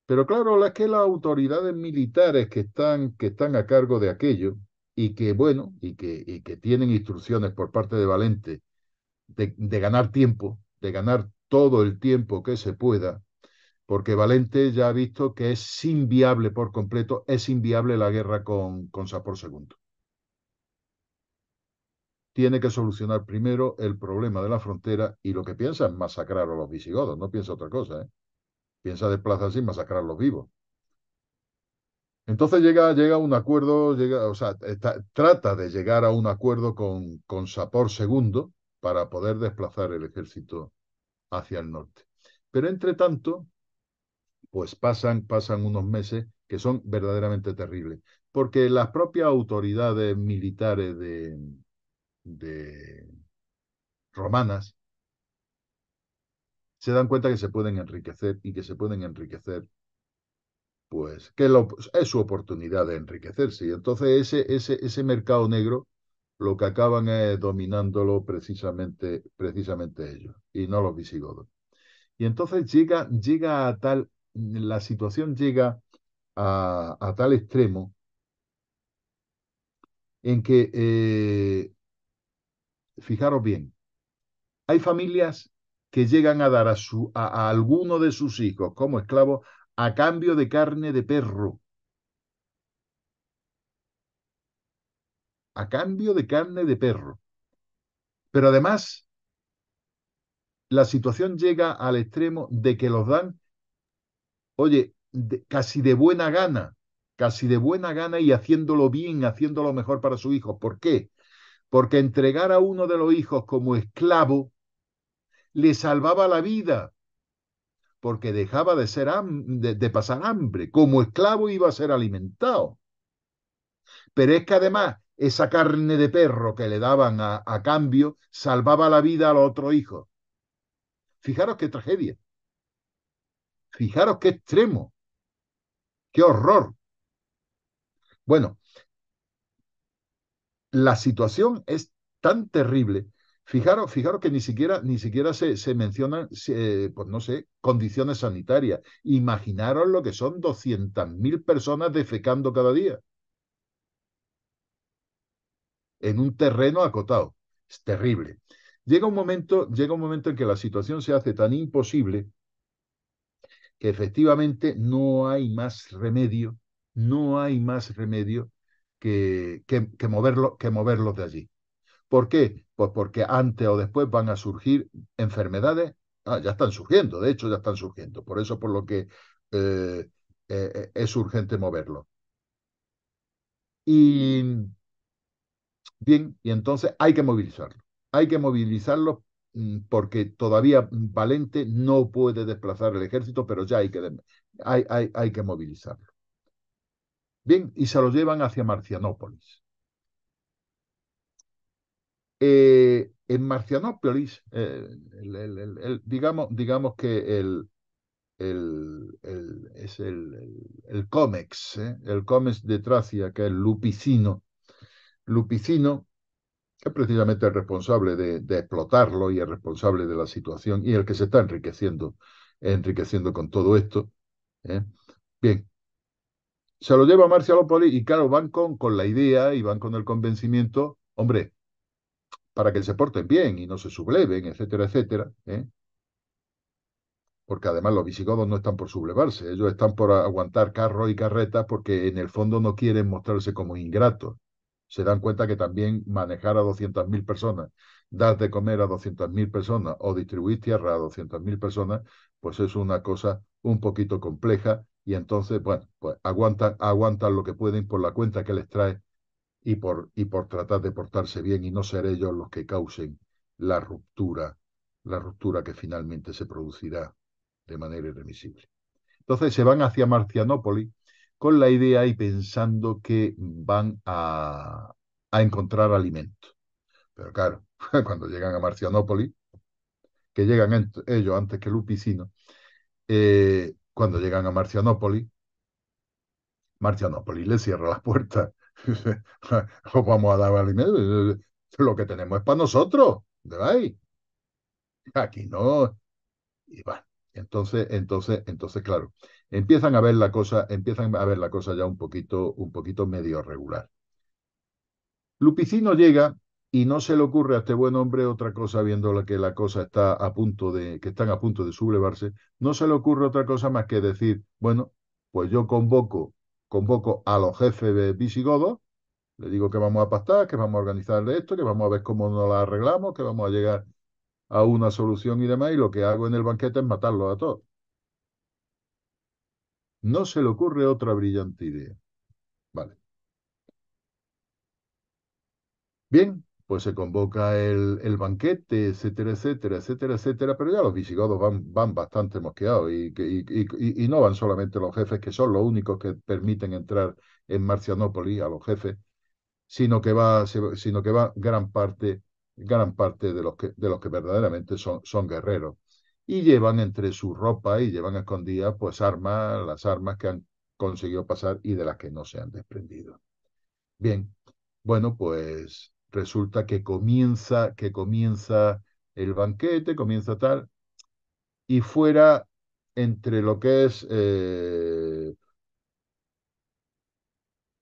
Pero claro, es que las autoridades militares que están, que están a cargo de aquello y que, bueno, y que, y que tienen instrucciones por parte de Valente de, ganar tiempo, de ganar todo el tiempo que se pueda, porque Valente ya ha visto que es inviable por completo, es inviable la guerra con, con Sapor II. Tiene que solucionar primero el problema de la frontera y lo que piensa es masacrar a los visigodos, no piensa otra cosa, ¿eh? piensa desplazarse y masacrar a los vivos. Entonces llega, llega un acuerdo, llega, o sea, trata de llegar a un acuerdo con, con Sapor II, para poder desplazar el ejército hacia el norte. Pero entre tanto, pues pasan, pasan unos meses que son verdaderamente terribles, porque las propias autoridades militares de, romanas se dan cuenta que se pueden enriquecer y que se pueden enriquecer, pues que es su oportunidad de enriquecerse. Y entonces ese, ese, ese mercado negro lo que acaban es dominándolo precisamente, precisamente ellos, y no los visigodos. Y entonces llega, llega a tal, la situación llega a, tal extremo en que, eh, fijaros bien, hay familias que llegan a dar a, su, a, alguno de sus hijos como esclavo a cambio de carne de perro a cambio de carne de perro. Pero además, la situación llega al extremo de que los dan, oye, casi de buena gana, casi de buena gana y haciéndolo bien, haciéndolo mejor para su hijo. ¿Por qué? Porque entregar a uno de los hijos como esclavo le salvaba la vida, porque dejaba de, ser de pasar hambre. Como esclavo iba a ser alimentado. Pero es que además esa carne de perro que le daban a, cambio salvaba la vida al otro hijo Fijaros qué tragedia. Fijaros qué extremo. Qué horror. Bueno, la situación es tan terrible. Fijaros, fijaros que ni siquiera, ni siquiera se, mencionan, pues no sé, condiciones sanitarias. Imaginaros lo que son 200.000 personas defecando cada día en un terreno acotado. Es terrible. Llega un momento, llega un momento en que la situación se hace tan imposible que efectivamente no hay más remedio, no hay más remedio que, que, moverlo, que moverlos de allí. ¿Por qué? Pues porque antes o después van a surgir enfermedades, ah, ya están surgiendo, de hecho ya están surgiendo, por eso por lo que eh, eh, eh, es urgente moverlo. Y Bien, y entonces hay que movilizarlo. Hay que movilizarlo mm, porque todavía mm, Valente no puede desplazar el ejército, pero ya hay que, hay, que movilizarlo. Bien, y se lo llevan hacia Marcianópolis. Eh, en Marcianópolis, eh, digamos, digamos que el, es el, el, el cómex, eh, el cómex de Tracia, que es Lupicino, Lupicino, que es precisamente el responsable de, explotarlo y el responsable de la situación y el que se está enriqueciendo, enriqueciendo con todo esto. ¿eh? Bien, se lo lleva a Marcialópolis y claro, van con, la idea y van con el convencimiento, hombre, para que se porten bien y no se subleven, etcétera, etcétera. ¿eh? Porque además los visigodos no están por sublevarse, ellos están por aguantar carros y carretas porque en el fondo no quieren mostrarse como ingratos se dan cuenta que también manejar a 200.000 personas, dar de comer a 200.000 personas o distribuir tierra a 200.000 personas, pues es una cosa un poquito compleja y entonces, bueno, pues aguantan, aguantan lo que pueden por la cuenta que les trae y por, y por tratar de portarse bien y no ser ellos los que causen la ruptura, la ruptura que finalmente se producirá de manera irremisible. Entonces se van hacia Marcianópolis, con la idea y pensando que van a, encontrar alimento. Pero claro, [laughs] cuando llegan a Marcianópolis, que llegan ellos antes que Lupicino, eh, cuando llegan a Marcianópolis, Marcianópolis les cierra las puertas. [laughs] Os vamos a dar alimento. Lo que tenemos es para nosotros, de ahí. Aquí no. Y bueno, entonces, entonces, entonces, claro empiezan a ver la cosa, empiezan a ver la cosa ya un poquito, un poquito medio regular. Lupicino llega y no se le ocurre a este buen hombre otra cosa, viendo que la cosa está a punto de, que están a punto de sublevarse, no se le ocurre otra cosa más que decir, bueno, pues yo convoco, convoco a los jefes de visigodos, le digo que vamos a pastar, que vamos a organizarle esto, que vamos a ver cómo nos la arreglamos, que vamos a llegar a una solución y demás, y lo que hago en el banquete es matarlos a todos. No se le ocurre otra brillante idea. Vale. Bien, pues se convoca el, banquete, etcétera, etcétera, etcétera, etcétera, pero ya los visigodos van, van bastante mosqueados y, no van solamente los jefes, que son los únicos que permiten entrar en Marcianópolis a los jefes, sino que va, sino que va gran parte, gran parte de los que, de los que verdaderamente son, son guerreros y llevan entre su ropa y llevan escondidas pues armas, las armas que han conseguido pasar y de las que no se han desprendido. Bien, bueno, pues resulta que comienza, que comienza el banquete, comienza tal, y fuera entre lo que es eh,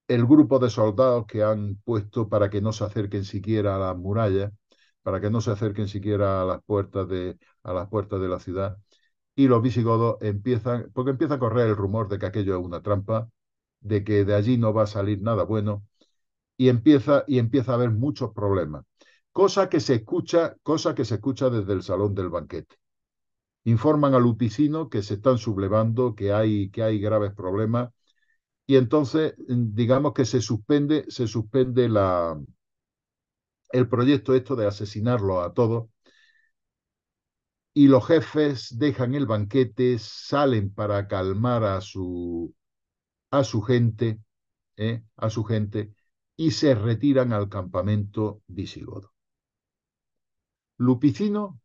el grupo de soldados que han puesto para que no se acerquen siquiera a las murallas, para que no se acerquen siquiera a las puertas de, a las puertas de la ciudad, y los visigodos empiezan, porque empieza a correr el rumor de que aquello es una trampa, de que de allí no va a salir nada bueno, y empieza, y empieza a haber muchos problemas. Cosa que se escucha, cosa que se escucha desde el salón del banquete. Informan a Lupicino que se están sublevando, que hay, que hay graves problemas, y entonces digamos que se suspende, se suspende la, el proyecto esto de asesinarlo a todos y los jefes dejan el banquete, salen para calmar a su, a su gente, ¿eh? a su gente, y se retiran al campamento visigodo. Lupicino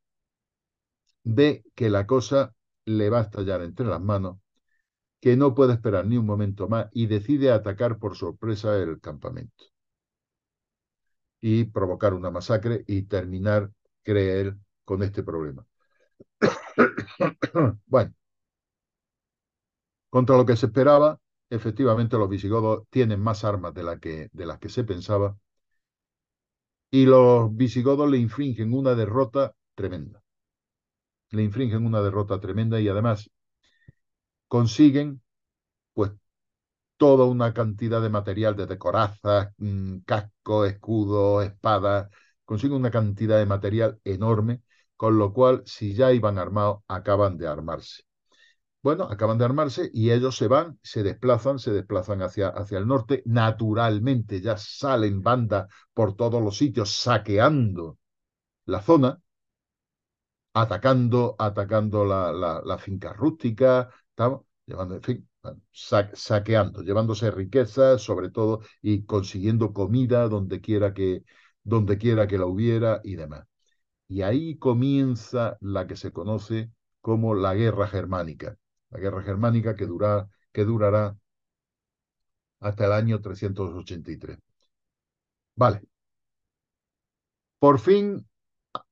ve que la cosa le va a estallar entre las manos, que no puede esperar ni un momento más y decide atacar por sorpresa el campamento y provocar una masacre y terminar, cree él, con este problema. [coughs] bueno, contra lo que se esperaba, efectivamente los visigodos tienen más armas de, que, de las que se pensaba y los visigodos le infringen una derrota tremenda. Le infringen una derrota tremenda y además consiguen pues toda una cantidad de material desde corazas, mm, casco, escudos, espadas, consiguen una cantidad de material enorme con lo cual si ya iban armados, acaban de armarse. Bueno, acaban de armarse y ellos se van, se desplazan, se desplazan hacia, hacia el norte, naturalmente ya salen bandas por todos los sitios saqueando la zona, atacando, atacando la, finca rústica, llevando, en fin, saqueando, llevándose riquezas sobre todo y consiguiendo comida donde quiera que, donde quiera que la hubiera y demás. Y ahí comienza la que se conoce como la guerra germánica. La guerra germánica que, dura, que durará hasta el año 383. Vale. Por fin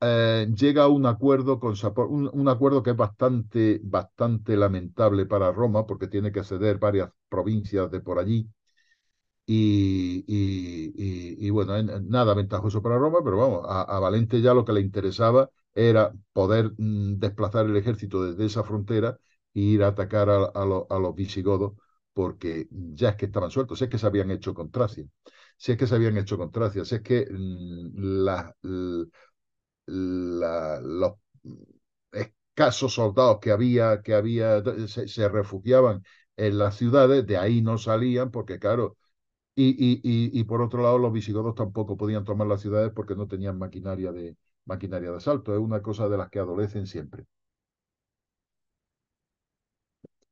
eh, llega un acuerdo con un, acuerdo que es bastante, bastante lamentable para Roma, porque tiene que ceder varias provincias de por allí, y, bueno, nada ventajoso para Roma, pero vamos, a, Valente ya lo que le interesaba era poder mm, desplazar el ejército desde esa frontera e ir a atacar a, los visigodos, porque ya es que estaban sueltos, si es que se habían hecho con Tracia, si es que se habían hecho con es que mm, los escasos soldados que había, que había se refugiaban en las ciudades, de ahí no salían, porque claro, y, por otro lado, los visigodos tampoco podían tomar las ciudades porque no tenían maquinaria de, maquinaria de asalto. Es una cosa de las que adolecen siempre.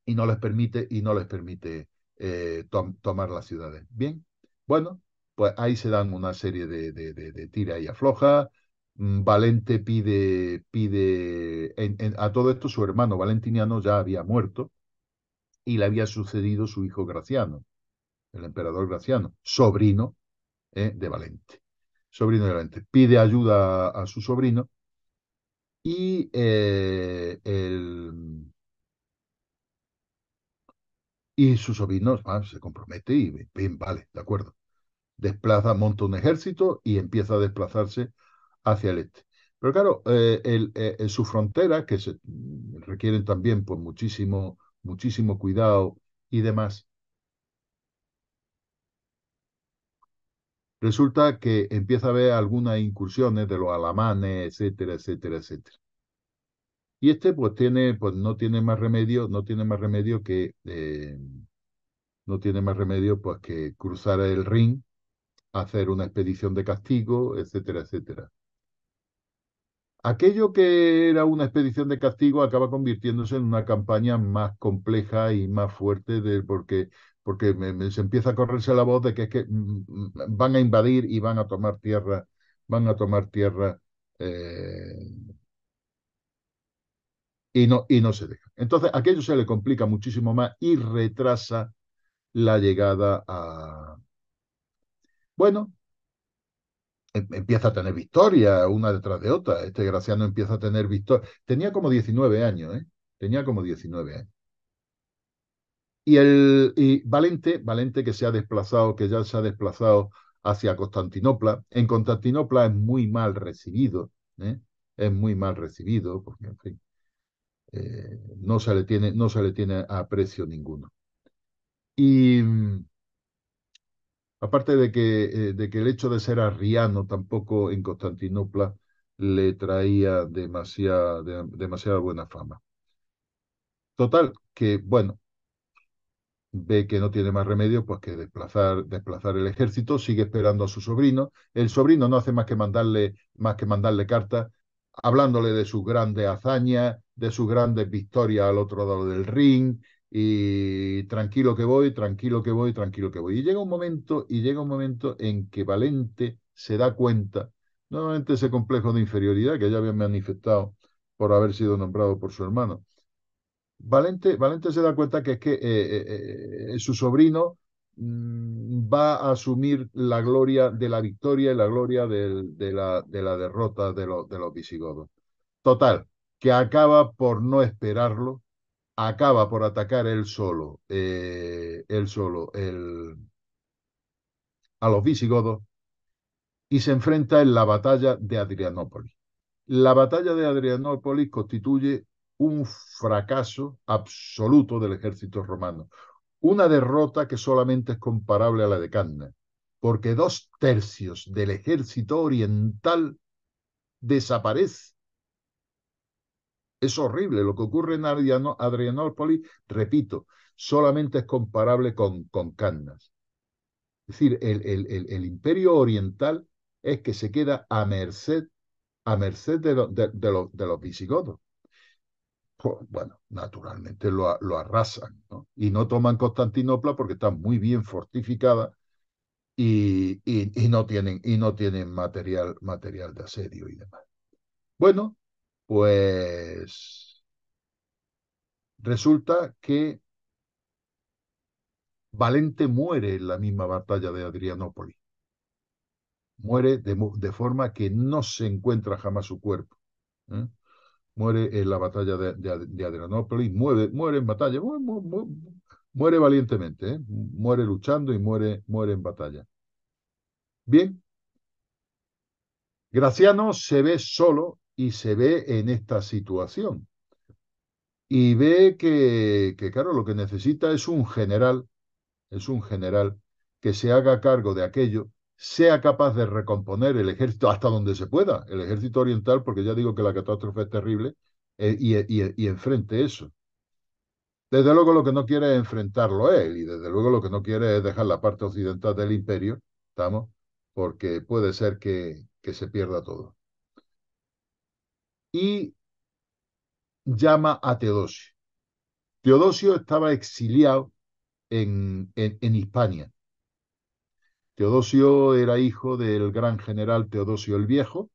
Y no les permite, y no les permite eh, tomar las ciudades. Bien, bueno, pues ahí se dan una serie de, de, de, tira y afloja. Mm, Valente pide, pide a todo esto su hermano Valentiniano ya había muerto y le había sucedido su hijo Graciano el emperador Graciano, sobrino eh, de Valente. Sobrino de Valente. Pide ayuda a, su sobrino y su eh, el, y ah, se compromete y bien, vale, de acuerdo. Desplaza, monta un ejército y empieza a desplazarse hacia el este. Pero claro, en eh, su frontera, que requieren también muchísimo, muchísimo cuidado y demás, resulta que empieza a haber algunas incursiones de los alamanes, etcétera, etcétera, etcétera. Y este pues tiene, pues no tiene más remedio, no tiene más remedio que eh, no tiene más remedio pues, que cruzar el Rin, hacer una expedición de castigo, etcétera, etcétera. Aquello que era una expedición de castigo acaba convirtiéndose en una campaña más compleja y más fuerte de, porque porque se empieza a correrse la voz de que, que mm, mm, van a invadir y van a tomar tierra, van a tomar tierra eh, y, no, y no se deja. Entonces, aquello se le complica muchísimo más y retrasa la llegada a... Bueno, em, empieza a tener victoria una detrás de otra. Este Graciano empieza a tener victoria. Tenía como 19 años, ¿eh? Tenía como 19 años. Y, el, Valente, Valente que se ha desplazado, que ya se ha desplazado hacia Constantinopla, en Constantinopla es muy mal recibido, ¿eh? es muy mal recibido, porque en fin, eh, no, se le tiene, no se tiene aprecio ninguno. Y mm, aparte de que, eh, de que el hecho de ser arriano tampoco en Constantinopla le traía demasiada buena fama. Total, que bueno, ve que no tiene más remedio pues que desplazar, desplazar el ejército, sigue esperando a su sobrino. El sobrino no hace más que mandarle, más que mandarle cartas hablándole de sus grandes hazañas, de sus grandes victorias al otro lado del ring, y tranquilo que voy, tranquilo que voy, tranquilo que voy. Y llega un momento, y llega un momento en que Valente se da cuenta, nuevamente ese complejo de inferioridad que ya había manifestado por haber sido nombrado por su hermano, Valente, se da cuenta que es que eh, eh, eh, su sobrino mm, va a asumir la gloria de la victoria y la gloria de, la, de, la, derrota de, de los visigodos. Total, que acaba por no esperarlo, acaba por atacar él solo, él solo, el, a los visigodos y se enfrenta en la batalla de Adrianópolis. La batalla de Adrianópolis constituye un fracaso absoluto del ejército romano, una derrota que solamente es comparable a la de Cannes, porque dos tercios del ejército oriental desaparece. Es horrible lo que ocurre en Adrianópolis, repito, solamente es comparable con, con Cannas. Es decir, el, imperio oriental es que se queda a merced, a merced de los visigodos bueno, naturalmente lo, lo arrasan, Y no toman Constantinopla porque está muy bien fortificada y, y, no tienen, y no tienen material, material de asedio y demás. Bueno, pues resulta que Valente muere en la misma batalla de Adrianópolis. Muere de, forma que no se encuentra jamás su cuerpo. ¿eh? muere en la batalla de, de, Adrianópolis, muere, muere en batalla, muere, valientemente, ¿eh? muere luchando y muere, muere en batalla. Bien, Graciano se ve solo y se ve en esta situación. Y ve que, que, claro, lo que necesita es un general, es un general que se haga cargo de aquello sea capaz de recomponer el ejército hasta donde se pueda, el ejército oriental, porque ya digo que la catástrofe es terrible, eh, y, enfrente eso. Desde luego lo que no quiere es enfrentarlo él, y desde luego lo que no quiere es dejar la parte occidental del imperio, ¿estamos? Porque puede ser que, que se pierda todo. Y llama a Teodosio. Teodosio estaba exiliado en, en, en Hispania Teodosio era hijo del gran general Teodosio el Viejo,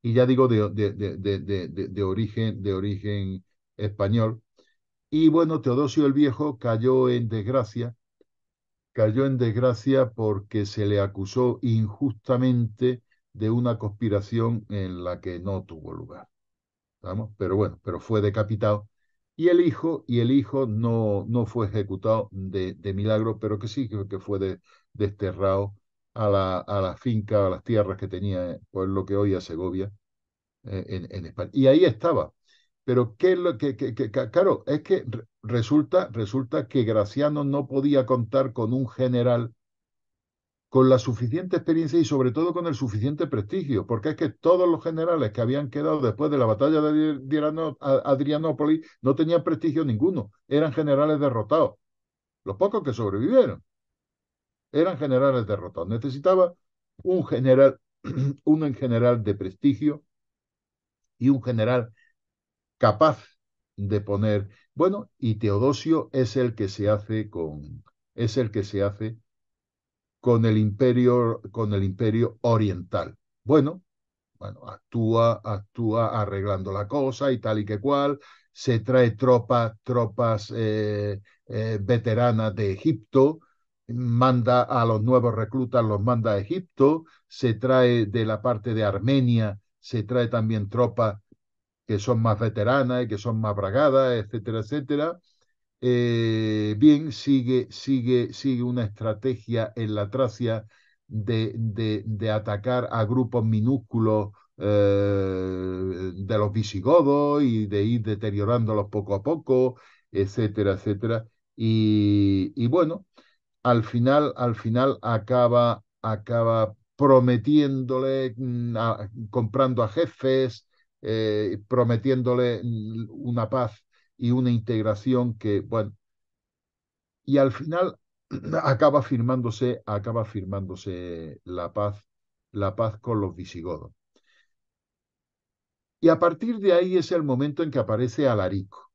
y ya digo de, origen, de origen español. Y bueno, Teodosio el Viejo cayó en desgracia, cayó en desgracia porque se le acusó injustamente de una conspiración en la que no tuvo lugar. ¿Vamos? Pero bueno, pero fue decapitado y el hijo, y el hijo no, no fue ejecutado de, milagro, pero que sí que, fue desterrado a la, a la finca, a las tierras que tenía, eh, por lo que hoy es Segovia, eh, en, España. Y ahí estaba. Pero qué lo que, que, claro, es que resulta, resulta que Graciano no podía contar con un general con la suficiente experiencia y sobre todo con el suficiente prestigio, porque es que todos los generales que habían quedado después de la batalla de Adrianópolis no tenían prestigio ninguno, eran generales derrotados. Los pocos que sobrevivieron eran generales derrotados. Necesitaba un general, [clears throat] un general de prestigio y un general capaz de poner, bueno, y Teodosio es el que se hace con, es el que se hace con el imperio, con el imperio oriental. Bueno, bueno, actúa, actúa arreglando la cosa y tal y que cual, se trae tropas eh, eh, veteranas de Egipto, manda a los nuevos reclutas, los manda a Egipto, se trae de la parte de Armenia, se trae también tropas que son más veteranas y que son más bragadas, etcétera, etcétera. Eh, bien, sigue, sigue, sigue una estrategia en la Tracia de, de, atacar a grupos minúsculos eh, de los visigodos y de ir deteriorándolos poco a poco, etcétera, etcétera. Y, bueno, al final, al final acaba, acaba prometiéndole, mm, comprando a jefes, eh, prometiéndole mm, una paz y una integración que, bueno, y al final [clears throat] acaba firmándose, acaba firmándose la paz, la paz con los visigodos. Y a partir de ahí es el momento en que aparece Alarico.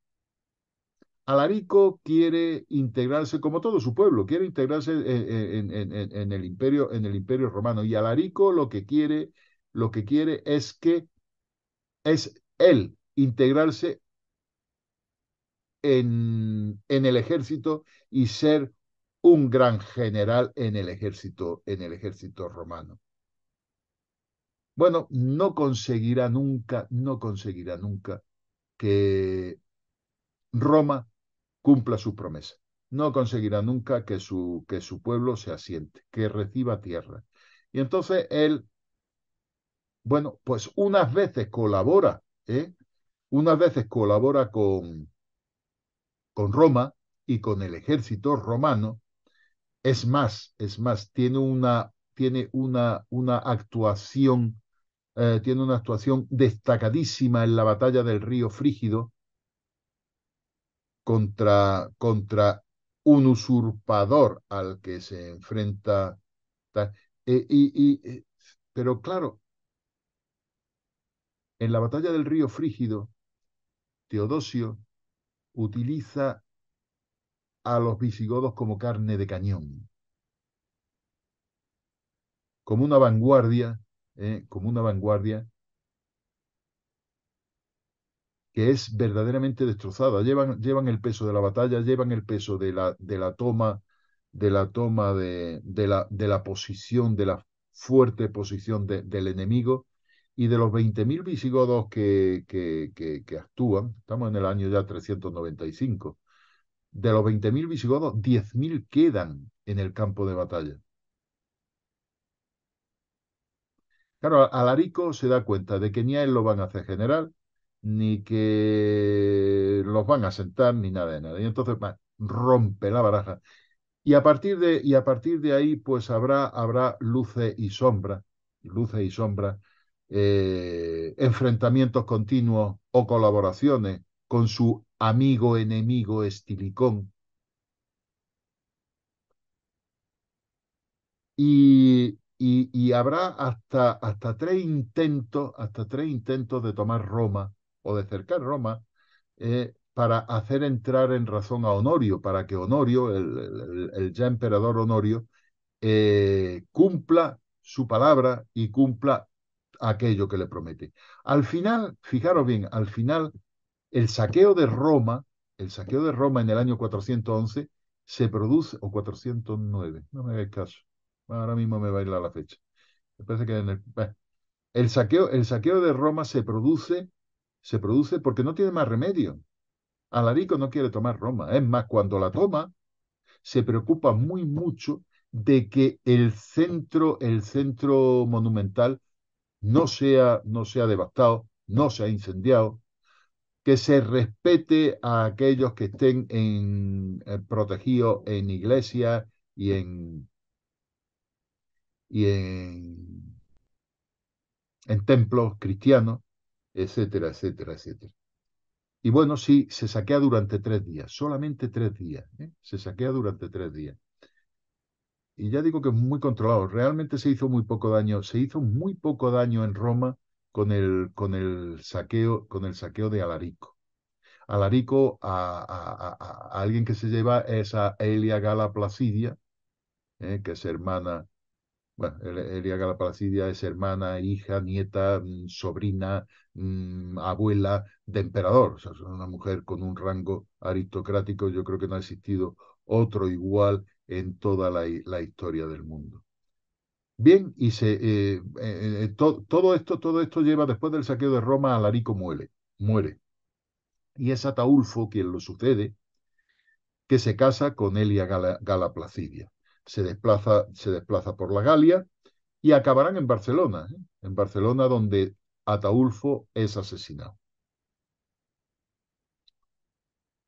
Alarico quiere integrarse, como todo su pueblo, quiere integrarse eh, eh, en, en, el, imperio, en el imperio romano. Y Alarico lo que quiere, lo que quiere es que es él integrarse en, el ejército y ser un gran general en el ejército, en el ejército romano. Bueno, no conseguirá nunca, no conseguirá nunca que Roma cumpla su promesa. No conseguirá nunca que su, que su pueblo se asiente, que reciba tierra. Y entonces él, bueno, pues unas veces colabora, ¿eh? unas veces colabora con, con Roma y con el ejército romano. Es más, es más, tiene una, tiene una, una actuación, eh, tiene una actuación destacadísima en la batalla del río Frígido contra, contra un usurpador al que se enfrenta. E, y, eh, pero claro, en la batalla del río Frígido, Teodosio utiliza a los visigodos como carne de cañón, como una vanguardia, ¿eh? como una vanguardia que es verdaderamente destrozada. Llevan, el peso de la batalla, llevan el peso de la, de la toma, de la toma de, la, de la posición, de la fuerte posición del enemigo, y de los 20.000 visigodos que, que, actúan, estamos en el año ya 395, de los 20.000 visigodos, 10.000 quedan en el campo de batalla. Claro, Alarico se da cuenta de que ni a él lo van a hacer general, ni que los van a sentar, ni nada de nada. Y entonces rompe la baraja. Y a partir de, y a partir de ahí, pues habrá, habrá luces y sombras, luces y sombras eh, enfrentamientos continuos o colaboraciones con su amigo enemigo Estilicón. Y, y, habrá hasta, hasta tres intentos, hasta tres intentos de tomar Roma o de cercar Roma eh, para hacer entrar en razón a Honorio, para que Honorio, el, ya emperador Honorio, eh, cumpla su palabra y cumpla aquello que le promete. Al final, fijaros bien, al final, el saqueo de Roma, el saqueo de Roma en el año 411, se produce, o 409, no me hagáis caso, ahora mismo me va a ir la fecha. Me parece que en el, el, saqueo, el saqueo de Roma se produce, se produce porque no tiene más remedio. Alarico no quiere tomar Roma, es más, cuando la toma, se preocupa muy mucho de que el centro, el centro monumental no sea, no devastado, no sea incendiado, que se respete a aquellos que estén en, eh, protegidos en iglesias y en, y en, templos cristianos, etcétera, etcétera, etcétera. Y bueno, sí, se saquea durante tres días, solamente tres días, ¿eh? se saquea durante tres días y ya digo que es muy controlado. Realmente se hizo muy poco daño, se hizo muy poco daño en Roma con el, con el saqueo, con el saqueo de Alarico. Alarico a, alguien que se lleva es a Elia Gala Placidia, eh, que es hermana, bueno, Elia Gala Placidia es hermana, hija, nieta, mm, sobrina, mm, abuela de emperador. O sea, es una mujer con un rango aristocrático, yo creo que no ha existido otro igual en toda la, historia del mundo. Bien, y se, eh, eh, eh, todo, esto, todo esto lleva después del saqueo de Roma a Larico muere, muere. Y es Ataulfo quien lo sucede, que se casa con Elia Gala, Placidia. Se desplaza, se desplaza por la Galia y acabarán en Barcelona, en Barcelona donde Ataulfo es asesinado.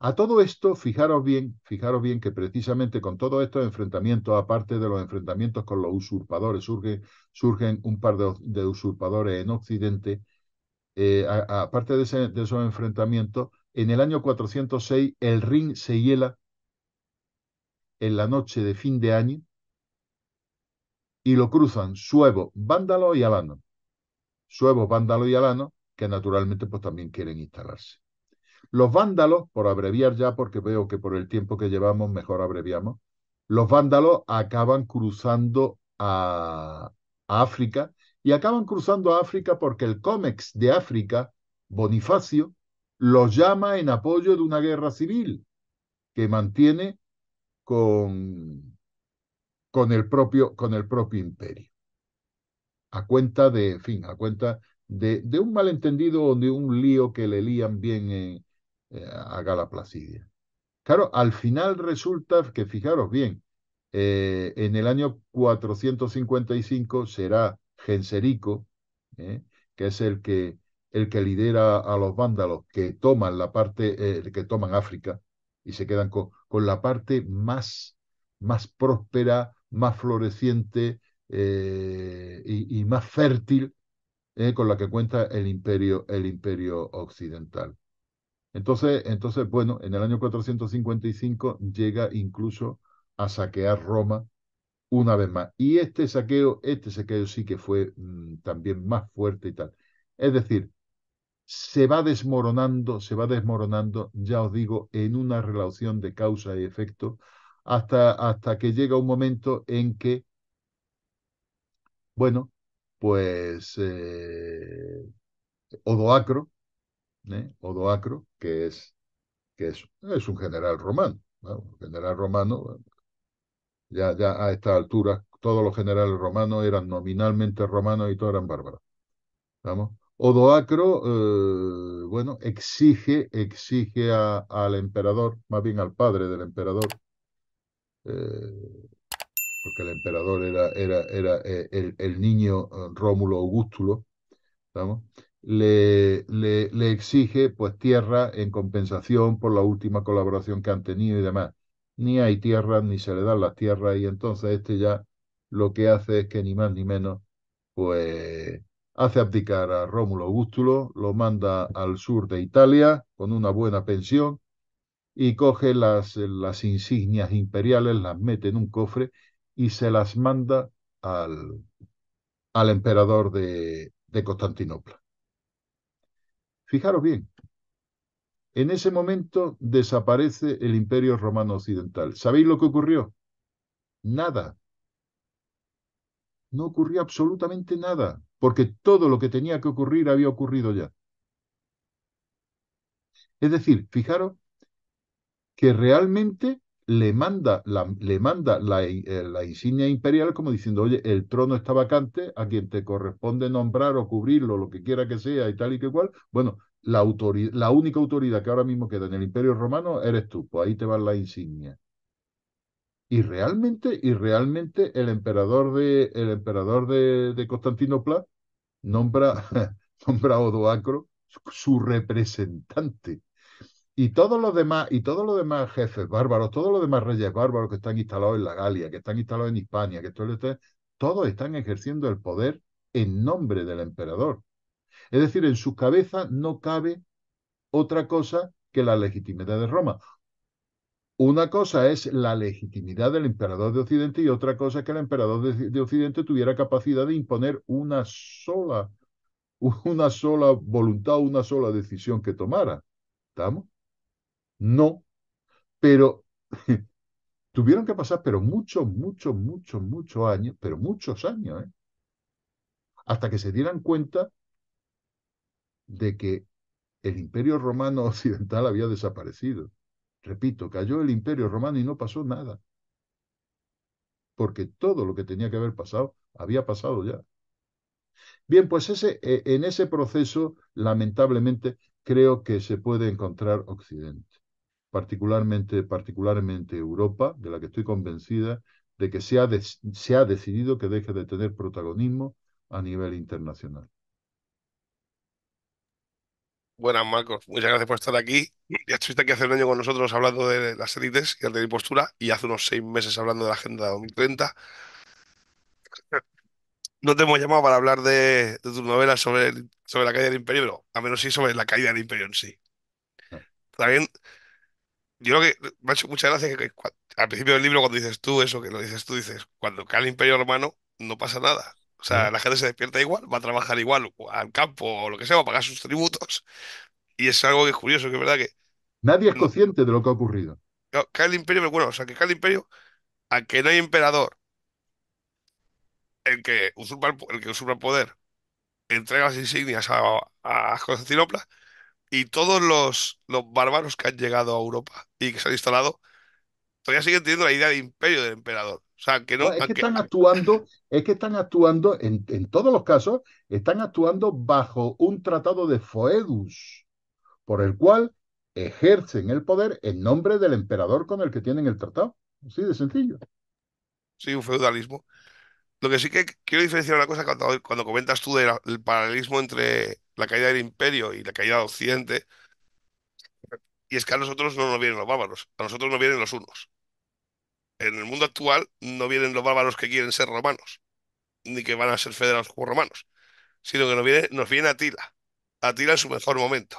A todo esto, fijaros bien, fijaros bien que precisamente con todos estos enfrentamientos, aparte de los enfrentamientos con los usurpadores, surge, surgen un par de, usurpadores en Occidente, eh, aparte de, esos enfrentamientos, en el año 406 el Rin se hiela en la noche de fin de año y lo cruzan Suevo, Vándalo y Alano. Suevos, Vándalo y Alano, que naturalmente pues también quieren instalarse. Los vándalos, por abreviar ya, porque veo que por el tiempo que llevamos mejor abreviamos, los vándalos acaban cruzando a, África y acaban cruzando a África porque el cómex de África, Bonifacio, los llama en apoyo de una guerra civil que mantiene con, con, el, propio, con el propio imperio. A cuenta de, en fin, a cuenta de, de, un malentendido o de un lío que le lían bien en, eh, haga la placidia Claro, al final resulta que, fijaros bien, eh, en el año 455 será Genserico, eh, que es el que, el que lidera a los vándalos que toman la parte, que toman África y se quedan con, la parte más, más próspera, más floreciente y, y, más fértil con la que cuenta el imperio, el imperio occidental. Entonces, entonces, bueno, en el año 455 llega incluso a saquear Roma una vez más. Y este saqueo, este saqueo sí que fue mm, también más fuerte y tal. Es decir, se va desmoronando, se va desmoronando, ya os digo, en una relación de causa y efecto, hasta, hasta que llega un momento en que, bueno, pues eh, Odoacro, ¿eh? Odoacro, que es, que es, es un general romano. general romano, ya, ya a esta altura, todos los generales romanos eran nominalmente romanos y todos eran bárbaros. ¿Vamos? Odoacro, eh, bueno, exige, exige al emperador, más bien al padre del emperador, eh, porque el emperador era, era, era el, niño Rómulo Augustulo, ¿vamos? le, le, exige pues tierra en compensación por la última colaboración que han tenido y demás. Ni hay tierra, ni se le dan las tierras, y entonces este ya lo que hace es que ni más ni menos, pues hace abdicar a Rómulo Augustulo, lo manda al sur de Italia con una buena pensión y coge las, las insignias imperiales, las mete en un cofre y se las manda al, al emperador de, de Constantinopla. Fijaros bien, en ese momento desaparece el imperio romano occidental. ¿Sabéis lo que ocurrió? Nada. No ocurrió absolutamente nada, porque todo lo que tenía que ocurrir había ocurrido ya. Es decir, fijaros que realmente le manda la, le manda eh, la, insignia imperial como diciendo, oye, el trono está vacante, a quien te corresponde nombrar o cubrirlo, lo que quiera que sea y tal y que cual, bueno, la, la única autoridad que ahora mismo queda en el imperio romano eres tú, pues ahí te va la insignia. Y realmente, y realmente el emperador de, el emperador de, Constantinopla nombra, [laughs] nombra a Odoacro su representante y todos los demás, y demás jefes bárbaros, todos los demás reyes bárbaros que están instalados en la Galia, que están instalados en Hispania, que todos, todos están ejerciendo el poder en nombre del emperador. Es decir, en su cabeza no cabe otra cosa que la legitimidad de Roma. Una cosa es la legitimidad del emperador de Occidente y otra cosa es que el emperador de, Occidente tuviera capacidad de imponer una sola, [laughs] una sola voluntad, una sola decisión que tomara. ¿Estamos? No, pero [laughs] tuvieron que pasar, pero muchos, muchos, muchos, muchos años, pero muchos años, ¿eh? hasta que se dieran cuenta de que el imperio romano [laughs] occidental había desaparecido. Repito, cayó el imperio romano y no pasó nada, porque todo lo que tenía que haber pasado había pasado ya. Bien, pues eh, en ese proceso, lamentablemente, creo que se puede encontrar Occidente particularmente, particularmente Europa, de la que estoy convencida de que se ha, se ha decidido que deje de tener protagonismo a nivel internacional. Buenas, Marcos. Muchas gracias por estar aquí. Ya estuviste aquí hace un año con nosotros hablando de las élites y de postura y hace unos seis meses hablando de la Agenda 2030. [laughs] No te hemos llamado para hablar de, de tu novela sobre, sobre la caída del imperio, pero a menos sí sobre la caída del imperio en sí. Ah. También yo creo que me ha hecho mucha gracia que, al principio del libro cuando dices tú eso, que lo dices tú, dices, cuando cae el imperio romano no pasa nada. O sea, la gente se despierta igual, va a trabajar igual al campo o lo que sea, va a pagar sus tributos. Y es algo que es curioso, que es verdad que... Nadie es consciente de lo que ha ocurrido. Cae el imperio, pero bueno, o sea, que cae el imperio, a que no hay emperador, el que usurpa el, que usurpa poder, entrega las insignias a, a Constantinopla, y todos los, los bárbaros que han llegado a Europa y que se han instalado, todavía siguen teniendo la idea de imperio del emperador. O sea, que no, es que están actuando, es que están actuando, en, todos los casos, están actuando bajo un tratado de Foedus, por el cual ejercen el poder en nombre del emperador con el que tienen el tratado. Así de sencillo. Sí, un feudalismo. Lo que sí que quiero diferenciar una cosa cuando, cuando comentas tú del paralelismo entre la caída del imperio y la caída Occidente. Y es que a nosotros no nos vienen los bárbaros, a nosotros nos vienen los unos. En el mundo actual no vienen los bárbaros que quieren ser romanos, ni que van a ser federados como romanos, sino que nos viene, nos viene Atila, Atila en su mejor momento.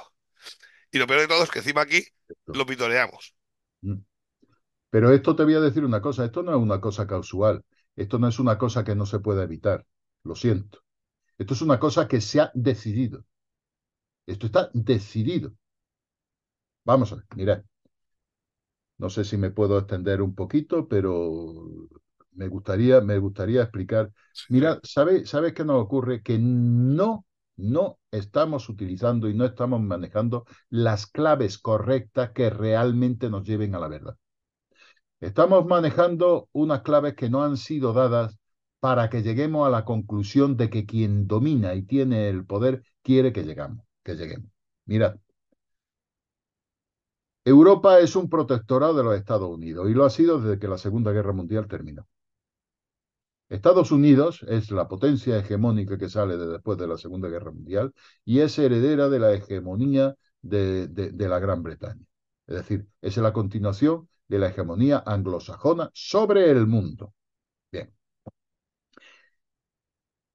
Y lo peor de todo es que encima aquí lo pitoreamos. Mm. Pero esto te voy a decir una cosa, esto no es una cosa casual, esto no es una cosa que no se pueda evitar, lo siento. Esto es una cosa que se ha decidido. Esto está decidido. Vamos a ver, mirad. No sé si me puedo extender un poquito, pero me gustaría, me gustaría explicar. Mirad, ¿sabes qué nos ocurre? Que no, no estamos utilizando y no estamos manejando las claves correctas que realmente nos lleven a la verdad. Estamos manejando unas claves que no han sido dadas para que lleguemos a la conclusión de que quien domina y tiene el poder quiere que llegamos que lleguemos. Mirad, Europa es un protectorado de los Estados Unidos y lo ha sido desde que la Segunda Guerra Mundial terminó. Estados Unidos es la potencia hegemónica que sale después de la Segunda Guerra Mundial y es heredera de la hegemonía de, de la Gran Bretaña. Es decir, es la continuación de la hegemonía anglosajona sobre el mundo.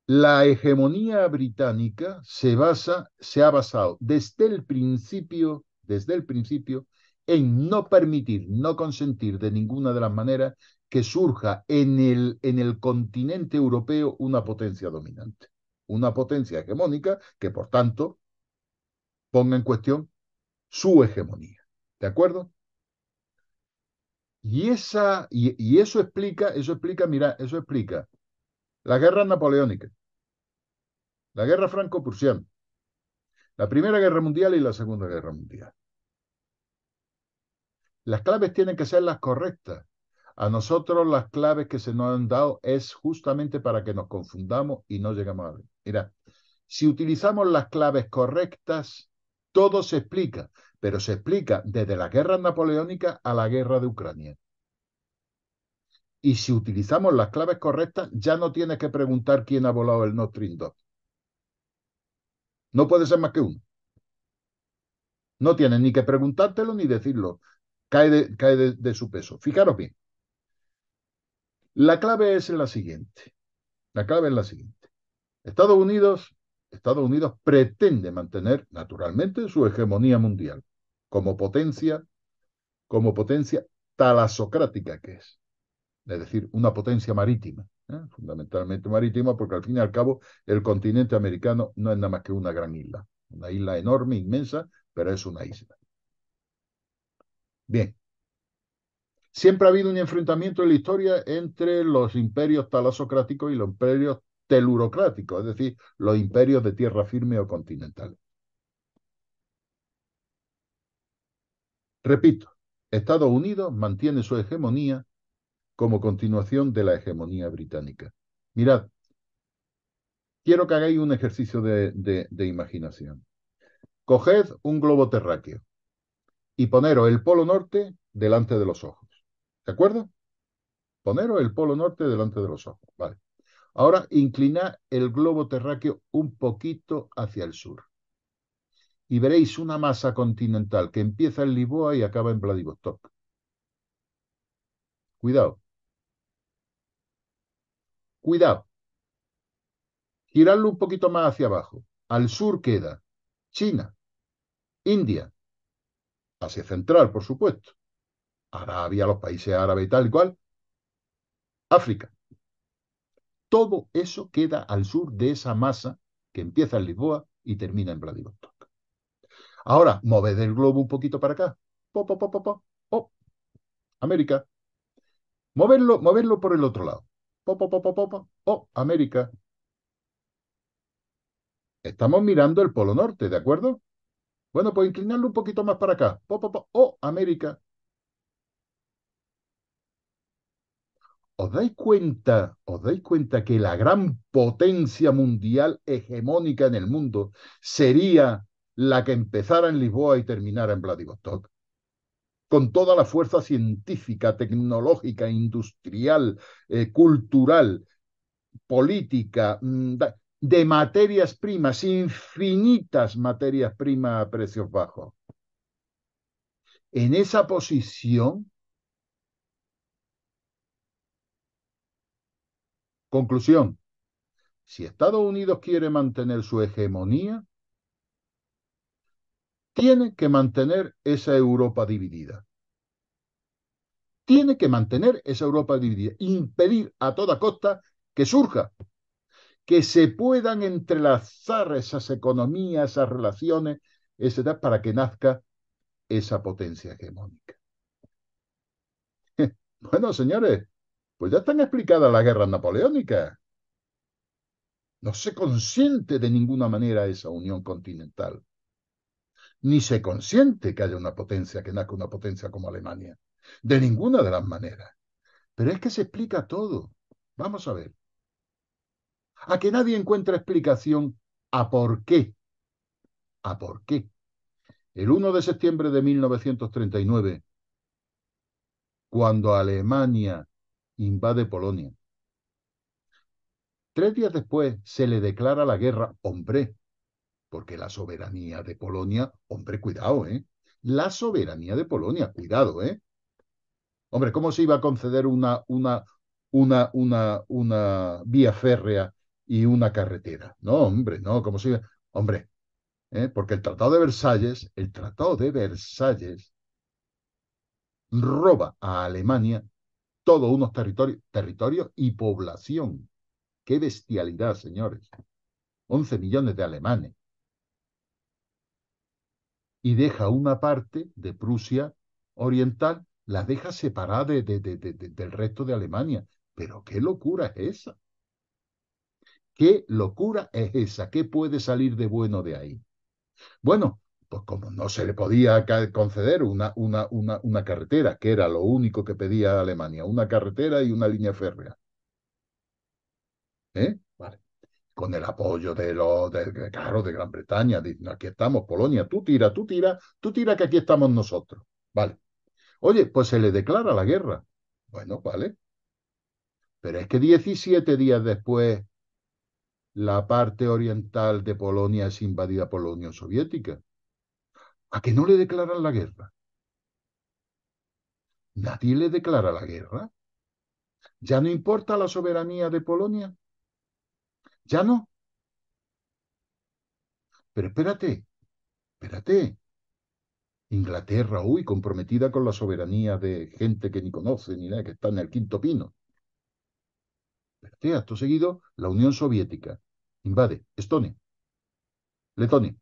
La hegemonía británica se basa, se ha basado desde el principio, desde el principio, en no permitir, no consentir de ninguna de las maneras que surja en el, en el continente europeo una potencia dominante, una potencia hegemónica que, por tanto, ponga en cuestión su hegemonía. ¿De acuerdo? Y, esa, y eso explica, eso explica, mira, eso explica la guerra napoleónica, la guerra franco-prusiana, la Primera Guerra Mundial y la Segunda Guerra Mundial. Las claves tienen que ser las correctas. A nosotros las claves que se nos han dado es justamente para que nos confundamos y no llegamos a ver. Mira, si utilizamos las claves correctas, todo se explica, pero se explica desde la guerra napoleónica a la guerra de Ucrania. Y si utilizamos las claves correctas, ya no tienes que preguntar quién ha volado el Nord Stream 2. No puede ser más que uno. No tienes ni que preguntártelo ni decirlo. Cae de, su peso. Fijaros bien. La clave es la siguiente. La clave es la siguiente. Estados Unidos, Estados Unidos pretende mantener, naturalmente, su hegemonía mundial como potencia, como potencia talasocrática que es es decir, una potencia marítima, ¿eh? fundamentalmente marítima, porque al fin y al cabo el continente americano no es nada más que una gran isla, una isla enorme, inmensa, pero es una isla. Bien. Siempre ha habido un enfrentamiento en la historia entre los imperios talasocráticos y los imperios telurocráticos, es decir, los imperios de tierra firme o continental. Repito, Estados Unidos mantiene su hegemonía como continuación de la hegemonía británica. Mirad, quiero que hagáis un ejercicio de, imaginación. Coged un globo terráqueo y poneros el polo norte delante de los ojos. ¿De acuerdo? Poneros el polo norte delante de los ojos. Vale. Ahora inclinad el globo terráqueo un poquito hacia el sur y veréis una masa continental que empieza en Lisboa y acaba en Vladivostok. Cuidado, Cuidado. Girarlo un poquito más hacia abajo. Al sur queda China, India, Asia Central, por supuesto. Arabia, los países árabes y tal y cual. África. Todo eso queda al sur de esa masa que empieza en Lisboa y termina en Vladivostok. Ahora, mover el globo un poquito para acá. Pop, po, po, po, po. Oh. América. Moverlo, moverlo por el otro lado oh, América. Estamos mirando el polo norte, ¿de acuerdo? Bueno, pues inclinarlo un poquito más para acá. Oh, América. ¿Os dais cuenta, os dais cuenta que la gran potencia mundial hegemónica en el mundo sería la que empezara en Lisboa y terminara en Vladivostok? con toda la fuerza científica, tecnológica, industrial, eh, cultural, política, mm, de materias primas, infinitas materias primas a precios bajos. En esa posición, conclusión, si Estados Unidos quiere mantener su hegemonía, tiene que mantener esa Europa dividida. Tiene que mantener esa Europa dividida, impedir a toda costa que surja, que se puedan entrelazar esas economías, esas relaciones, etcétera, para que nazca esa potencia hegemónica. [laughs] Bueno, señores, pues ya están explicadas las guerras napoleónicas. No se consiente de ninguna manera esa unión continental ni se consiente que haya una potencia, que nazca una potencia como Alemania. De ninguna de las maneras. Pero es que se explica todo. Vamos a ver. A que nadie encuentra explicación a por qué. A por qué. El 1 de septiembre de 1939, cuando Alemania invade Polonia, tres días después se le declara la guerra, hombre, porque la soberanía de Polonia, hombre, cuidado, ¿eh? La soberanía de Polonia, cuidado, ¿eh? Hombre, ¿cómo se iba a conceder una, una, una, una, una vía férrea y una carretera? No, hombre, no, ¿cómo se iba? Hombre, ¿eh? porque el Tratado de Versalles, el Tratado de Versalles roba a Alemania todos unos territorios, territorios y población. ¡Qué bestialidad, señores! 11 millones de alemanes, y deja una parte de Prusia Oriental, la deja separada del resto de Alemania. Pero qué locura es esa. ¿Qué locura es esa? ¿Qué puede salir de bueno de ahí? Bueno, pues como no se le podía conceder una, una, una, una carretera, que era lo único que pedía Alemania, una carretera y una línea férrea. ¿Eh? con el apoyo de los, de, claro, de Gran Bretaña, diciendo, aquí estamos, Polonia, tú tira, tú tira, tú tira que aquí estamos nosotros. Vale. Oye, pues se le declara la guerra. Bueno, vale. Pero es que 17 días después, la parte oriental de Polonia es invadida por la Unión Soviética. ¿A qué no le declaran la guerra? Nadie le declara la guerra. ¿Ya no importa la soberanía de Polonia? Ya no. Pero espérate, espérate. Inglaterra, uy, comprometida con la soberanía de gente que ni conoce ni nada, que está en el quinto pino. Espérate, acto seguido, la Unión Soviética invade Estonia, Letonia,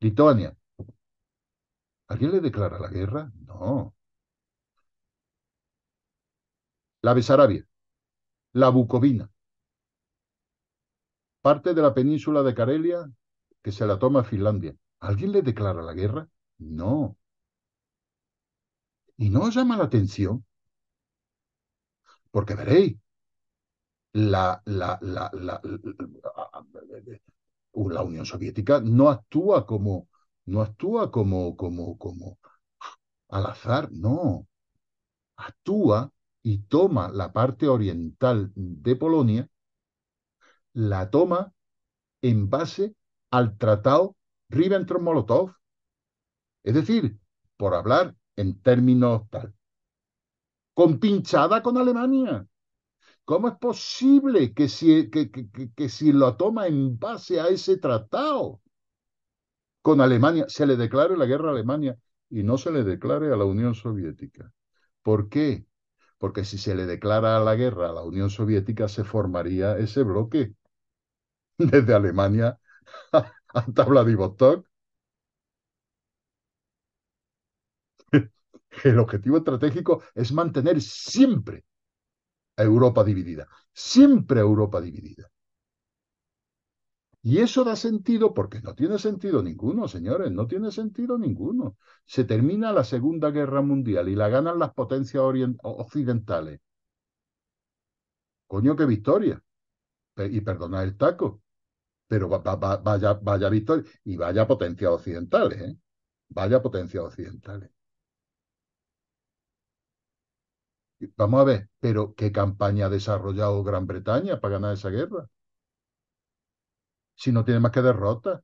Lituania. ¿Alguien le declara la guerra? No. La Besarabia, la Bucovina, parte de la península de Carelia que se la toma Finlandia. ¿Alguien le declara la guerra? No. Y no os llama la atención, porque veréis, la, la, la, la, Unión Soviética no actúa como, no actúa como, como, como al azar, no. Actúa y toma la parte oriental de Polonia la toma en base al tratado Ribbentrop-Molotov. Es decir, por hablar en términos tal, ¿Con pinchada con Alemania. ¿Cómo es posible que si, que, que si lo toma en base a ese tratado con Alemania, se le declare la guerra a Alemania y no se le declare a la Unión Soviética? ¿Por qué? Porque si se le declara la guerra a la Unión Soviética se formaría ese bloque [laughs] desde Alemania hasta Vladivostok. [laughs] El objetivo estratégico es mantener siempre a Europa dividida, siempre a Europa dividida. Y eso da sentido porque no tiene sentido ninguno, señores, no tiene sentido ninguno. Se termina la Segunda Guerra Mundial y la ganan las potencias occidentales. Coño, qué victoria. y perdonad el taco, pero vaya, vaya victoria y vaya potencia occidentales, ¿eh? Vaya potencia occidentales. ¿eh? Vamos a ver, pero ¿qué campaña ha desarrollado Gran Bretaña para ganar esa guerra? Si no tiene más que derrota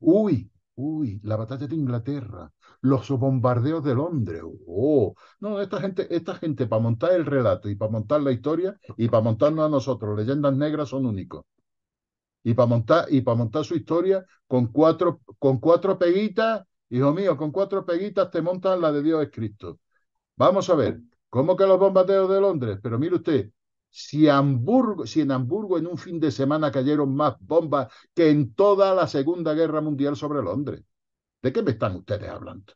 Uy, uy, la batalla de Inglaterra, los bombardeos de Londres. Oh, no, esta gente, esta gente para montar el relato y para montar la historia y para montarnos a nosotros leyendas negras son únicos. Y para montar, y para montar su historia con cuatro, con cuatro peguitas, hijo mío, con cuatro peguitas te montan la de Dios es Cristo. Vamos a ver, ¿cómo que los bombardeos de Londres? Pero mire usted, si, si en Hamburgo en un fin de semana cayeron más bombas que en toda la Segunda Guerra Mundial sobre Londres, ¿de qué me están ustedes hablando?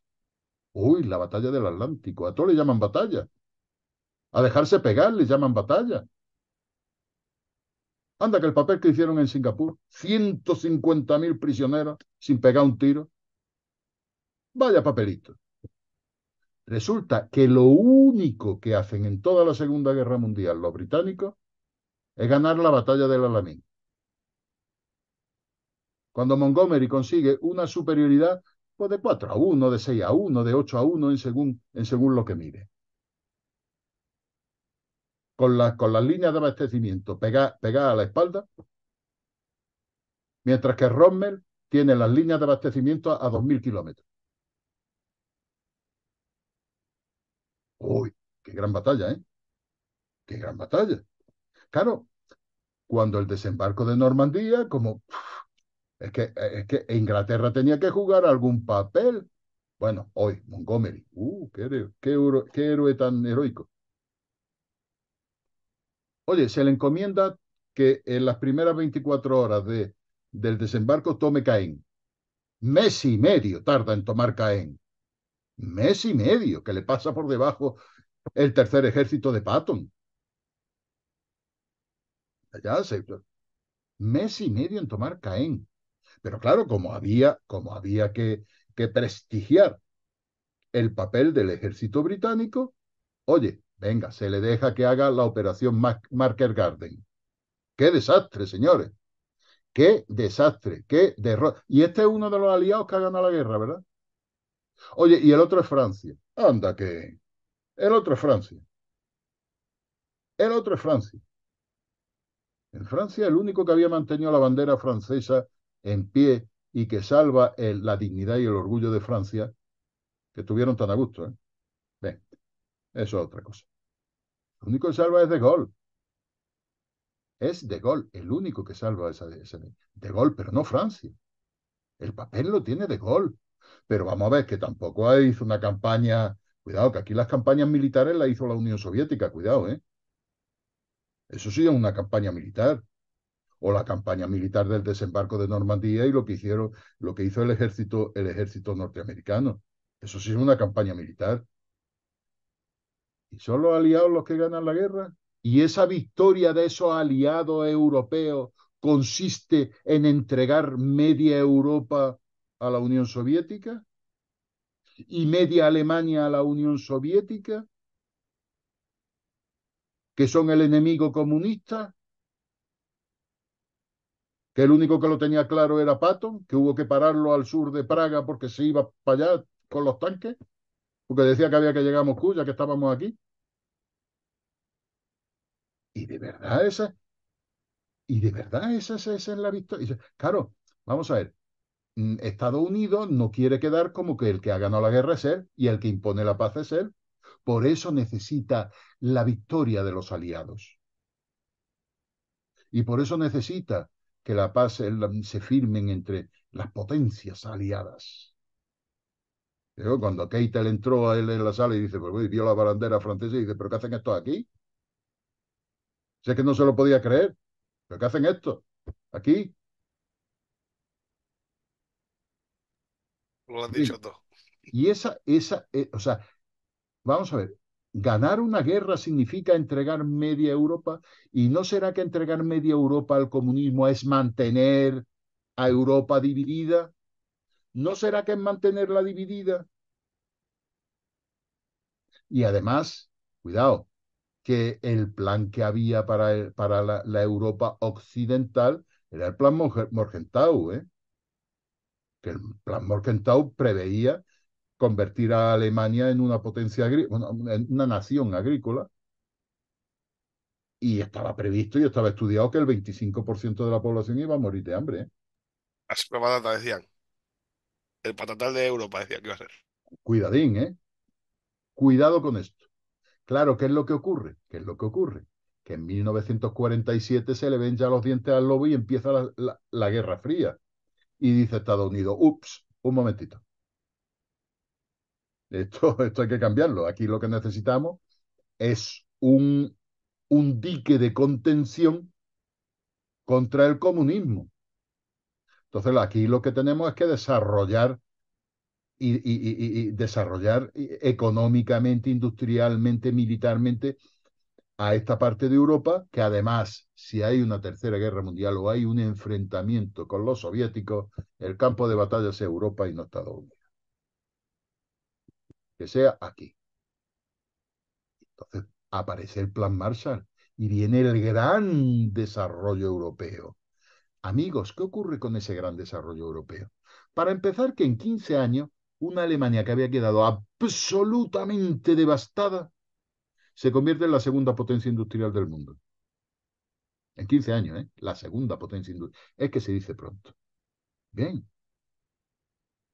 Uy, la batalla del Atlántico, a todos le llaman batalla. A dejarse pegar le llaman batalla. Anda que el papel que hicieron en Singapur, 150.000 mil prisioneros sin pegar un tiro. Vaya papelito. Resulta que lo único que hacen en toda la Segunda Guerra Mundial los británicos es ganar la batalla del Alamín. Cuando Montgomery consigue una superioridad pues de 4 a 1, de 6 a 1, de 8 a 1, en según, en según lo que mire con, con las líneas de abastecimiento pegadas pegada a la espalda, mientras que Rommel tiene las líneas de abastecimiento a, dos 2.000 kilómetros. Uy, qué gran batalla, ¿eh? Qué gran batalla. Claro, cuando el desembarco de Normandía, como es que, es que Inglaterra tenía que jugar algún papel. Bueno, hoy Montgomery, uh, qué, qué héroe tan heroico. Oye, se le encomienda que en las primeras 24 horas de, del desembarco tome Caen. Mes y medio tarda en tomar Caen. Mes y medio que le pasa por debajo el tercer ejército de Patton. Allá mes y medio en tomar Caen. Pero claro, como había, como había que, que prestigiar el papel del ejército británico, oye, Venga, se le deja que haga la operación Marker Garden. ¡Qué desastre, señores! ¡Qué desastre! ¡Qué derrota! Y este es uno de los aliados que ha ganado la guerra, ¿verdad? Oye, y el otro es Francia. Anda que... El otro es Francia. El otro es Francia. En Francia el único que había mantenido la bandera francesa en pie y que salva la dignidad y el orgullo de Francia, que estuvieron tan a gusto, ¿eh? Eso es otra cosa. Lo único que salva es de gol. Es de gol, el único que salva esa, de gol, pero no Francia. El papel lo tiene de gol. Pero vamos a ver que tampoco hizo una campaña. Cuidado, que aquí las campañas militares las hizo la Unión Soviética, cuidado, ¿eh? Eso sí es una campaña militar. O la campaña militar del desembarco de Normandía y lo que hicieron, lo que hizo el ejército, el ejército norteamericano. Eso sí es una campaña militar son los aliados los que ganan la guerra. Y esa victoria de esos aliados europeos consiste en entregar media Europa a la Unión Soviética y media Alemania a la Unión Soviética, que son el enemigo comunista, que el único que lo tenía claro era Patton, que hubo que pararlo al sur de Praga porque se iba para allá con los tanques, porque decía que había que llegar a Moscú, ya que estábamos aquí. Y de verdad esa, y de verdad esa, es la victoria. Claro, vamos a ver, mm, Estados Unidos no quiere quedar como que el que ha ganado la guerra es él y el que impone la paz es él. Por eso necesita la victoria de los aliados. Y por eso necesita que la paz mm, se firmen entre las potencias aliadas. Cuando Keitel entró a él en la sala y dice, pues, vio la bandera francesa y dice, ¿pero qué hacen estos aquí? Sé que no se lo podía creer. ¿Pero qué hacen esto? Aquí. Lo han dicho todos. Y esa, esa, eh, o sea, vamos a ver, ganar una guerra significa entregar media Europa y no será que entregar media Europa al comunismo es mantener a Europa dividida. ¿No será que es mantenerla dividida? Y además, cuidado, que el plan que había para, para la, Europa occidental era el plan Morgenthau, ¿eh? que el plan Morgenthau preveía convertir a Alemania en una potencia agrícola, en una nación agrícola, y estaba previsto y estaba estudiado que el 25% de la población iba a morir de hambre. ¿eh? Así patata decían. El patatal de Europa decía que iba a ser. Cuidadín, ¿eh? Cuidado con esto. Claro, ¿qué es lo que ocurre? ¿Qué es lo que ocurre? Que en 1947 se le ven ya los dientes al lobo y empieza la, Guerra Fría. Y dice Estados Unidos, ups, un momentito. Esto, [laughs] esto hay que cambiarlo. Aquí lo que necesitamos es un, un dique de contención contra el comunismo. Entonces, aquí lo que tenemos es que desarrollar y, desarrollar eh, económicamente, industrialmente, militarmente a esta parte de Europa, que además, si hay una tercera guerra mundial o hay un enfrentamiento con los soviéticos, el campo de batalla es Europa y no Estados Unidos. Que sea aquí. Entonces aparece el plan Marshall y viene el gran desarrollo europeo. Amigos, ¿qué ocurre con ese gran desarrollo europeo? Para empezar, que en 15 años una Alemania que había quedado absolutamente devastada, se convierte en la segunda potencia industrial del mundo. En 15 años, ¿eh? La segunda potencia industrial. Es que se dice pronto. Bien.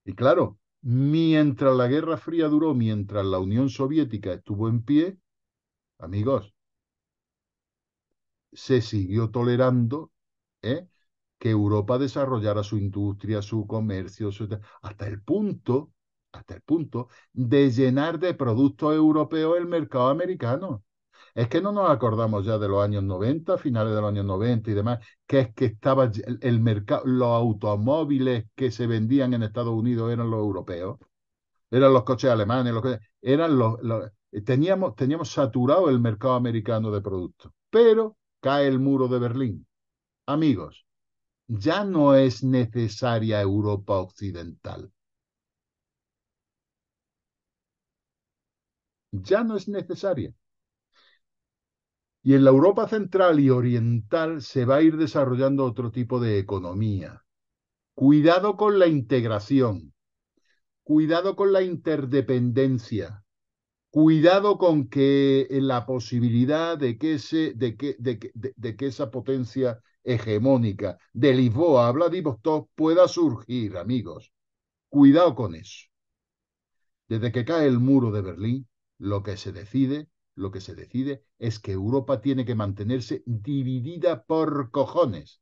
Y claro, mientras la Guerra Fría duró, mientras la Unión Soviética estuvo en pie, amigos, se siguió tolerando ¿eh? que Europa desarrollara su industria, su comercio, hasta el punto, hasta el punto de llenar de productos europeos el mercado americano. Es que no nos acordamos ya de los años 90, finales de los años 90 y demás, que es que estaba el, mercado, los automóviles que se vendían en Estados Unidos eran los europeos, eran los coches alemanes, eran los, teníamos, teníamos saturado el mercado americano de productos. Pero cae el muro de Berlín. Amigos, ya no es necesaria Europa Occidental. Ya no es necesaria. Y en la Europa Central y Oriental se va a ir desarrollando otro tipo de economía. Cuidado con la integración. Cuidado con la interdependencia. Cuidado con que la posibilidad de que, de, que esa potencia hegemónica de Lisboa a Vladivostok pueda surgir, amigos. Cuidado con eso. Desde que cae el muro de Berlín, lo que se decide, lo que se decide es que Europa tiene que mantenerse dividida por cojones.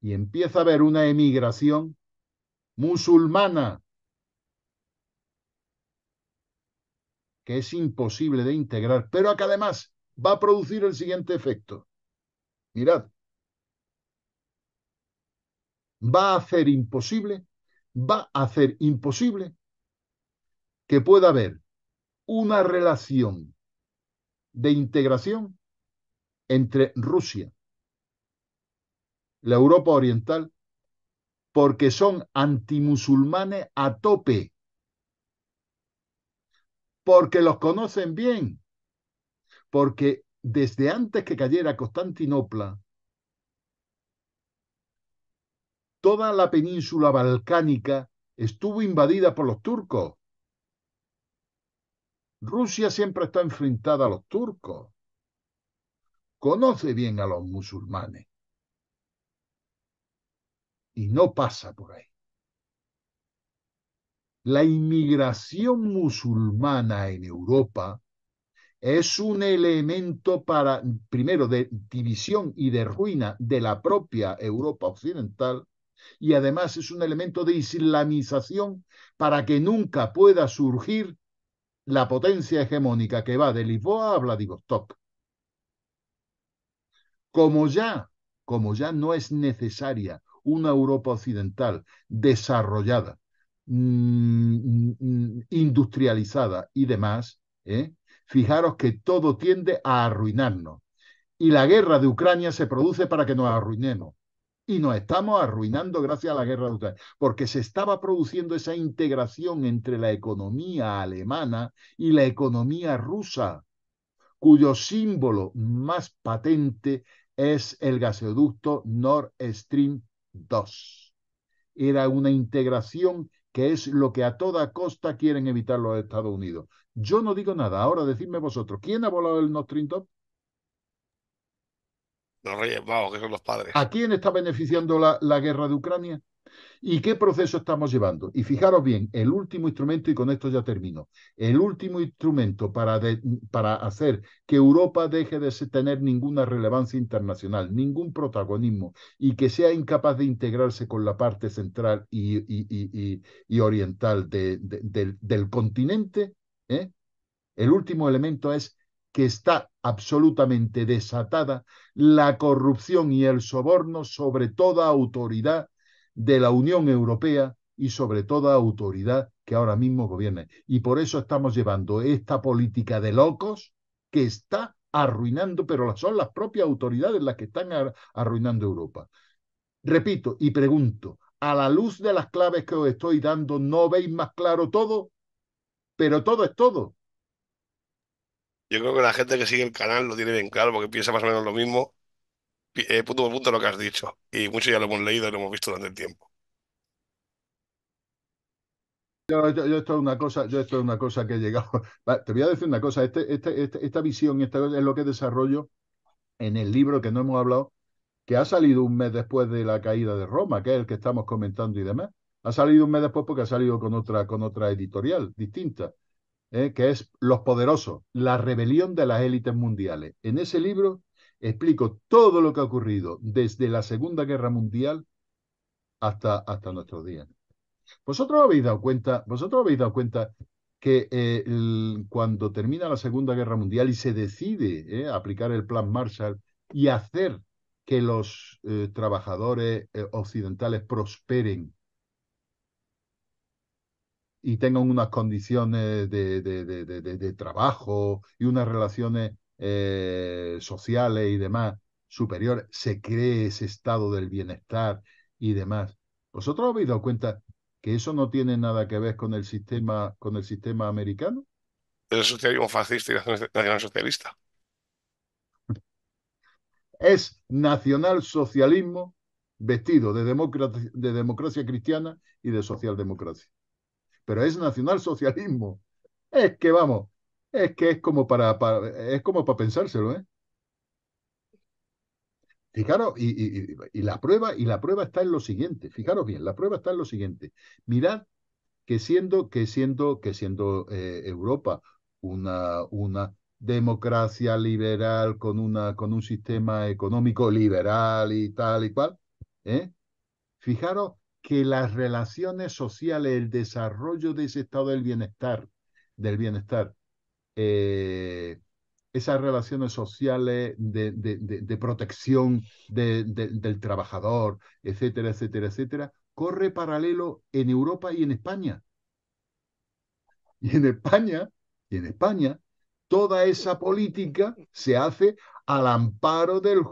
Y empieza a haber una emigración musulmana que es imposible de integrar, pero que además va a producir el siguiente efecto mirad, va a hacer imposible, va a hacer imposible que pueda haber una relación de integración entre Rusia, la Europa Oriental, porque son antimusulmanes a tope, porque los conocen bien, porque desde antes que cayera Constantinopla, toda la península balcánica estuvo invadida por los turcos. Rusia siempre está enfrentada a los turcos. Conoce bien a los musulmanes. Y no pasa por ahí. La inmigración musulmana en Europa es un elemento para, primero, de división y de ruina de la propia Europa occidental, y además es un elemento de islamización para que nunca pueda surgir la potencia hegemónica que va de Lisboa a Vladivostok. Como ya, como ya no es necesaria una Europa occidental desarrollada, mm, mm, mm, industrializada y demás, ¿eh? fijaros que todo tiende a arruinarnos. Y la guerra de Ucrania se produce para que nos arruinemos. Y nos estamos arruinando gracias a la guerra de Ucrania, porque se estaba produciendo esa integración entre la economía alemana y la economía rusa, cuyo símbolo más patente es el gasoducto Nord Stream 2. Era una integración que es lo que a toda costa quieren evitar los Estados Unidos. Yo no digo nada. Ahora decidme vosotros, ¿quién ha volado el Nostrin Top? Los Reyes que son los padres. ¿A quién está beneficiando la, la guerra de Ucrania? ¿Y qué proceso estamos llevando? Y fijaros bien, el último instrumento, y con esto ya termino, el último instrumento para, para hacer que Europa deje de tener ninguna relevancia internacional, ningún protagonismo, y que sea incapaz de integrarse con la parte central y, y, y, oriental del, del, continente, ¿eh? el último elemento es que está absolutamente desatada la corrupción y el soborno sobre toda autoridad de la Unión Europea y sobre toda autoridad que ahora mismo gobierna. Y por eso estamos llevando esta política de locos que está arruinando, pero son las propias autoridades las que están arruinando Europa. Repito y pregunto, a la luz de las claves que os estoy dando, ¿no veis más claro todo? Pero todo es todo. Yo creo que la gente que sigue el canal lo tiene bien claro porque piensa más o menos lo mismo eh, punto por punto lo que has dicho. Y muchos ya lo hemos leído y lo hemos visto durante el tiempo. Yo, yo, esto es una cosa, yo esto es una cosa que he llegado. [laughs] Te voy a decir una cosa, este, este, este, esta visión, es lo que desarrollo en el libro que no hemos hablado, que ha salido un mes después de la caída de Roma, que es el que estamos comentando y demás. Ha salido un mes después porque ha salido con otra, con otra editorial distinta, eh, que es Los Poderosos, la rebelión de las élites mundiales. En ese libro explico todo lo que ha ocurrido desde la Segunda Guerra Mundial hasta, nuestros días. Vosotros habéis dado cuenta, vosotros habéis dado cuenta que eh, cuando termina la Segunda Guerra Mundial y se decide eh, aplicar el Plan Marshall y hacer que los eh, trabajadores occidentales prosperen y tengan unas condiciones de, de trabajo y unas relaciones eh, sociales y demás superiores, se cree ese estado del bienestar y demás. ¿Vosotros habéis dado cuenta que eso no tiene nada que ver con el sistema, con el sistema americano? El socialismo fascista y nacionalsocialista. [laughs] Es nacionalsocialismo vestido de de democracia cristiana y de socialdemocracia. Pero es nacionalsocialismo. Es que vamos, es que es como para, es como para pensárselo, ¿eh? Fijaros, y, y, la prueba, y la prueba está en lo siguiente, fijaros bien, la prueba está en lo siguiente. Mirad que siendo, que siendo, que siendo eh, Europa una, una democracia liberal con, una, con un sistema económico liberal y tal y cual, ¿eh? fijaros que las relaciones sociales, el desarrollo de ese estado del bienestar, del bienestar, eh, esas relaciones sociales de, de, de, protección del trabajador, etcétera, etcétera, etcétera, corre paralelo en Europa y en España. [laughs] Y en España, y en España, toda esa política se hace al amparo del,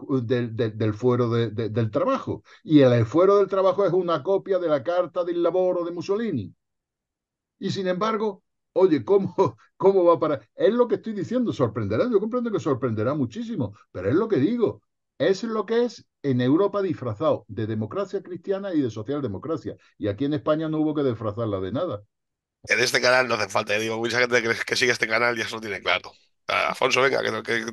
fuero del trabajo. Y el, fuero del trabajo es una copia de la carta del laboro de Mussolini. Y sin embargo, Oye, ¿cómo, [laughs] cómo va para...? Es lo que estoy diciendo, sorprenderá, yo comprendo que sorprenderá muchísimo, pero es lo que digo, es lo que es en Europa disfrazado de democracia cristiana y de socialdemocracia. Y aquí en España no hubo que disfrazarla de nada. En este canal no hace falta, digo, mucha gente que, sigue este canal ya se lo tiene claro. Afonso, venga, que,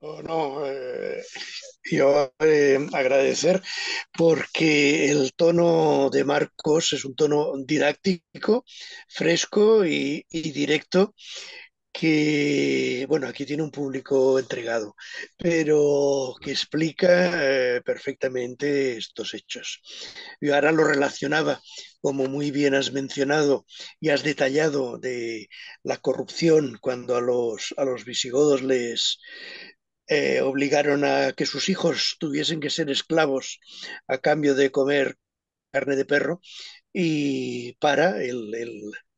bueno, oh, eh, yo eh, agradecer porque el tono de Marcos es un tono didáctico, fresco y, directo que, bueno, aquí tiene un público entregado, pero que explica eh, perfectamente estos hechos. Yo ahora lo relacionaba, como muy bien has mencionado y has detallado, de la corrupción cuando a los, a los visigodos les, eh, obligaron a que sus hijos tuviesen que ser esclavos a cambio de comer carne de perro y para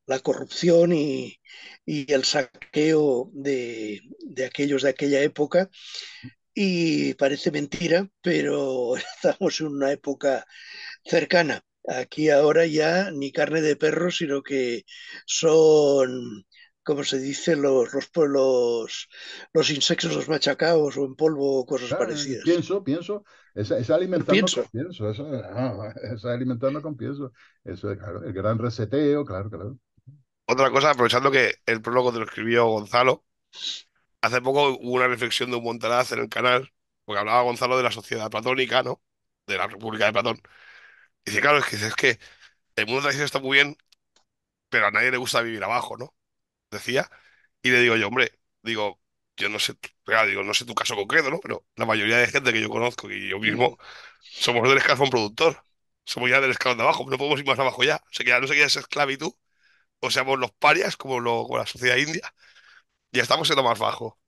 la corrupción y, el saqueo de, de aquellos de aquella época. Y parece mentira, pero [laughs] estamos en una época cercana. Aquí ahora ya ni carne de perro, sino que son como se dice, los, pueblos los, insectos los machacados o en polvo o cosas parecidas. Pienso, pienso, es, es alimentando pienso. con pienso, es ah, con pienso, eso es claro, el gran reseteo, claro, claro. Otra cosa, aprovechando que el prólogo te lo escribió Gonzalo, hace poco hubo una reflexión de un Montaraz en el canal, porque hablaba Gonzalo de la sociedad platónica, ¿no? De la República de Platón. Y dice, claro, es que, es que el mundo tradicional está muy bien, pero a nadie le gusta vivir abajo, ¿no? decía, y le digo yo, hombre, digo, yo no sé, digo, no sé tu caso concreto, ¿no? Pero la mayoría de gente que yo conozco y yo mismo somos del escalón productor, somos ya del escalón de abajo, no podemos ir más abajo ya, o sea no sé qué es esclavitud, o seamos los parias como, la sociedad india, ya estamos en lo más bajo.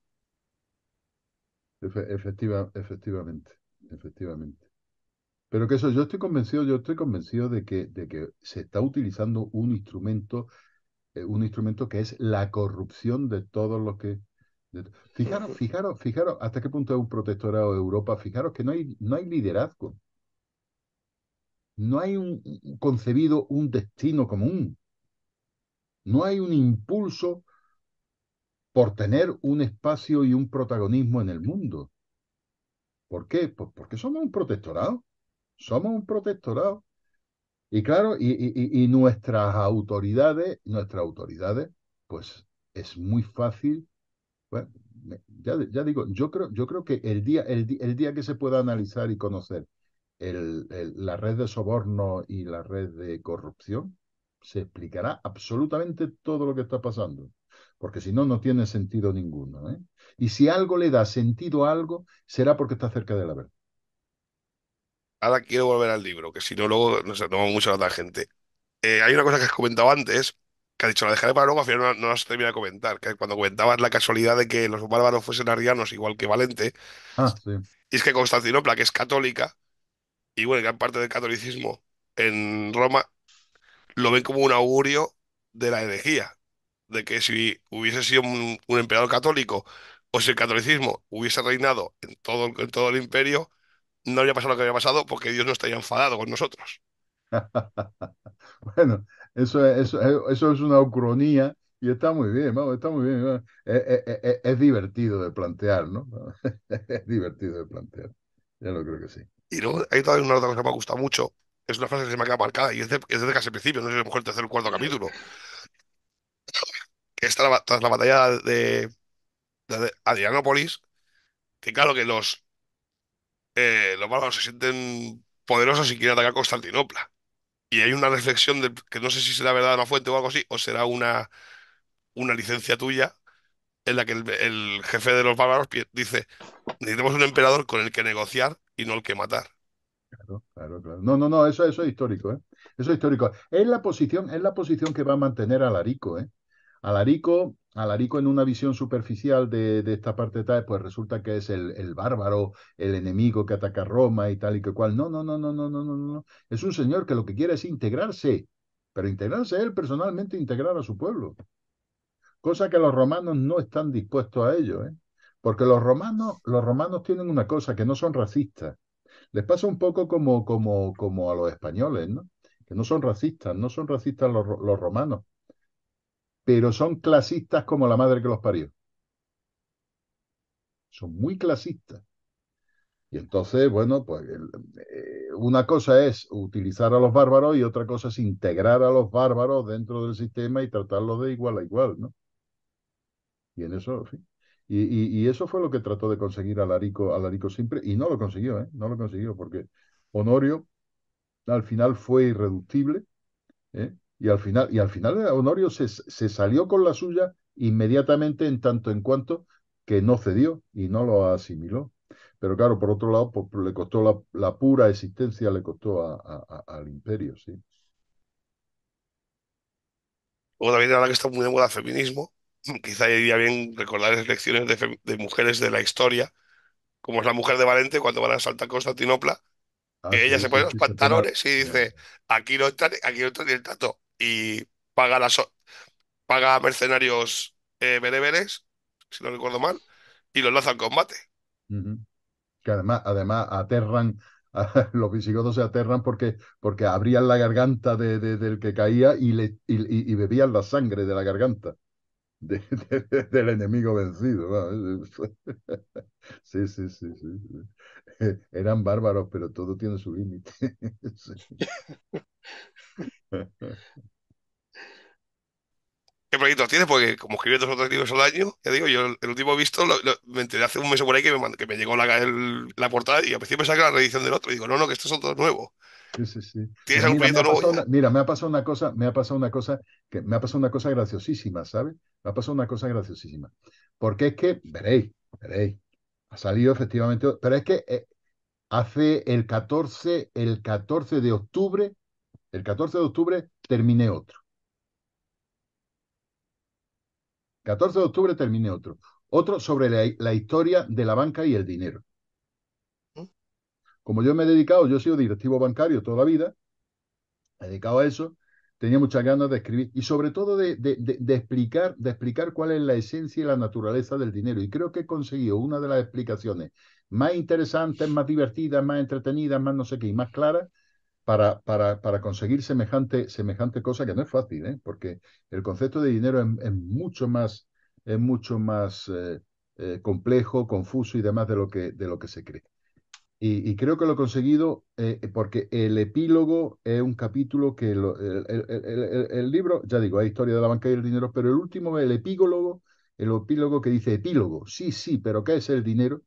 efectivamente, efectivamente. Pero que eso, yo estoy convencido, yo estoy convencido de que, de que se está utilizando un instrumento eh, un instrumento que es la corrupción de todos los que... fijaros, fijaros, fijaros hasta qué punto es un protectorado de Europa, fijaros que no hay, no hay liderazgo, no hay un, concebido un destino común, no hay un impulso por tener un espacio y un protagonismo en el mundo. ¿Por qué? Pues porque somos un protectorado, somos un protectorado y claro, y, nuestras autoridades, nuestras autoridades, pues es muy fácil. Bueno, ya, digo, yo creo, yo creo que el día, el, día que se pueda analizar y conocer la red de soborno y la red de corrupción, se explicará absolutamente todo lo que está pasando. Porque si no, no tiene sentido ninguno. ¿eh? Y si algo le da sentido a algo, será porque está cerca de la verdad ahora quiero volver al libro, que si no, luego nos tomamos mucho la gente. Eh, hay una cosa que has comentado antes, que has dicho, la dejaré para luego, al final no, la has terminado de comentar, que cuando comentabas la casualidad de que los bárbaros fuesen arianos igual que Valente, ah, y es que Constantinopla, que es católica, y bueno, gran parte del catolicismo en Roma, lo ven como un augurio de la herejía, de que si hubiese sido un, un emperador católico o si el catolicismo hubiese reinado en todo, en todo el imperio, no había pasado lo que había pasado porque Dios no estaría enfadado con nosotros. [laughs] bueno, eso, eso, es una ucronía y está muy bien, está muy bien. Es, divertido de plantear, ¿no? [laughs] es divertido de plantear. Yo lo creo que sí. Y luego hay todavía una otra cosa que me gusta mucho. Es una frase que se me ha quedado marcada y es, desde casi el principio, no sé si a mejor el tercer o cuarto capítulo. Que está tras la batalla de, de Adrianópolis, que claro que los, eh, los bárbaros se sienten poderosos y quieren atacar Constantinopla. Y hay una reflexión que no sé si será verdad la fuente o algo así, o será una, una licencia tuya, en la que el, jefe de los bárbaros dice, necesitamos un emperador con el que negociar y no el que matar. Claro, claro, claro. No, no, no, eso, eso es histórico, ¿eh? Eso es histórico. Es la posición, es la posición que va a mantener Alarico, ¿eh? Alarico, Alarico en una visión superficial de, esta parte tal, pues resulta que es el, bárbaro, el enemigo que ataca a Roma y tal y que cual. No, no, no, no, no, no, no, no. Es un señor que lo que quiere es integrarse, pero integrarse él personalmente, integrar a su pueblo. Cosa que los romanos no están dispuestos a ello, ¿eh? Porque los romanos, los romanos tienen una cosa, que no son racistas. Les pasa un poco como, como, como a los españoles, ¿no? Que no son racistas, no son racistas los romanos pero son clasistas como la madre que los parió. Son muy clasistas. Y entonces, bueno, pues eh, una cosa es utilizar a los bárbaros y otra cosa es integrar a los bárbaros dentro del sistema y tratarlos de igual a igual, ¿no? Y en eso, Y, y, eso fue lo que trató de conseguir Alarico, Alarico siempre, y no lo consiguió, ¿eh? No lo consiguió, porque Honorio al final fue irreductible, ¿eh? Y al final, y al final Honorio se, salió con la suya inmediatamente en tanto en cuanto que no cedió y no lo asimiló. Pero claro, por otro lado, pues, le costó la, pura existencia, le costó al imperio, sí. Luego también ahora que está muy de moda el feminismo, [clears throat] quizá iría bien recordar las lecciones de, mujeres de la historia, como es la mujer de Valente cuando van a saltar Constantinopla, ah, que ella se pone los pantalones y dice, aquí no entra, aquí no entra el tato y paga, las, paga mercenarios eh, bereberes, si no recuerdo mal, y los lanza al combate. Que además, además aterran [laughs] los visigodos se aterran porque, porque abrían la garganta de, del que caía y, le, bebían la sangre de la garganta [laughs] del enemigo vencido. [laughs] Sí, sí, sí, sí, Eran bárbaros, pero todo tiene su límite. ¿Qué proyectos tienes? Porque como escribí dos o tres libros al año, ya digo, yo el último visto me enteré hace un mes por ahí que me, llegó la, portada y al principio me saca la reedición del otro. digo, no, no, que estos son todos nuevos. Mira, me ha nuevo? pasado una, mira, me ha pasado una cosa, me ha pasado una cosa que me ha pasado una cosa graciosísima, ¿sabes? Me ha pasado una cosa graciosísima. Porque es que, veréis, veréis, ha salido efectivamente, pero es que eh, hace el 14, el 14 de octubre el 14 de octubre terminé otro. 14 de octubre terminé otro. Otro sobre la, historia de la banca y el dinero. Como yo me he dedicado, yo he sido directivo bancario toda la vida, he dedicado a eso, tenía muchas ganas de escribir y sobre todo de, explicar, de explicar cuál es la esencia y la naturaleza del dinero. Y creo que he conseguido una de las explicaciones más interesantes, más divertidas, más entretenidas, más no sé qué, y más claras para, para, para conseguir semejante, semejante cosa que no es fácil, ¿eh? porque el concepto de dinero es, mucho más, es mucho más eh, eh, complejo, confuso y demás de lo que, de lo que se cree. Y, creo que lo he conseguido porque el epílogo es un capítulo que el, el, libro, ya digo, hay historia de la banca y el dinero, pero el último, el epílogo, el epílogo que dice epílogo, sí, sí, pero ¿qué es el dinero?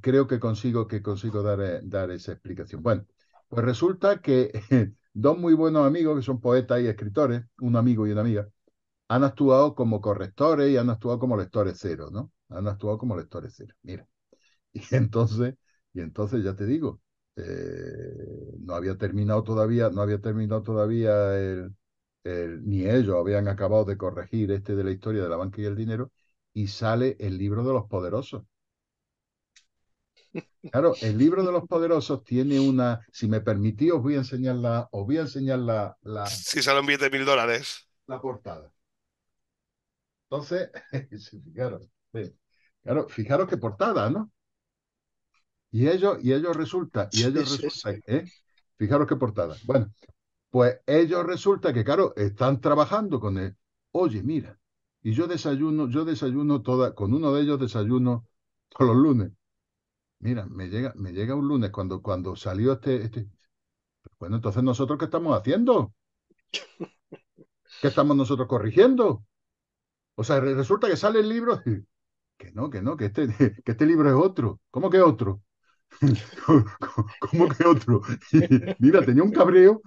creo que consigo, que consigo dar, dar esa explicación. Bueno, pues resulta que [laughs] dos muy buenos amigos, que son poetas y escritores, un amigo y una amiga, han actuado como correctores y han actuado como lectores cero, ¿no? Han actuado como lectores cero, mira. [laughs] Y entonces, y entonces ya te digo, eh, no había terminado todavía, no había terminado todavía el, ni ellos habían acabado de corregir este de la historia de la banca y el dinero, y sale el libro de los poderosos. Claro, el libro de los poderosos tiene una, si me permitís, os voy a enseñar la, os voy a enseñar la, si salen mil dólares. La portada. Entonces, [laughs] fijaros, claro, fijaros qué portada, ¿no? Y ellos, y ellos resulta, y ellos resulta, ¿eh? Fijaros qué portada. Bueno, pues ellos resulta que, claro, están trabajando con él. Oye, mira, y yo desayuno, yo desayuno toda, con uno de ellos desayuno los lunes. Mira, me llega, me llega un lunes cuando, cuando salió este, este. Bueno, entonces nosotros qué estamos haciendo? ¿Qué estamos nosotros corrigiendo? O sea, resulta que sale el libro. Que no, que no, que este, [laughs] que este libro es otro. ¿Cómo que otro? [laughs] ¿Cómo que otro? [laughs] Mira, tenía un cabreo.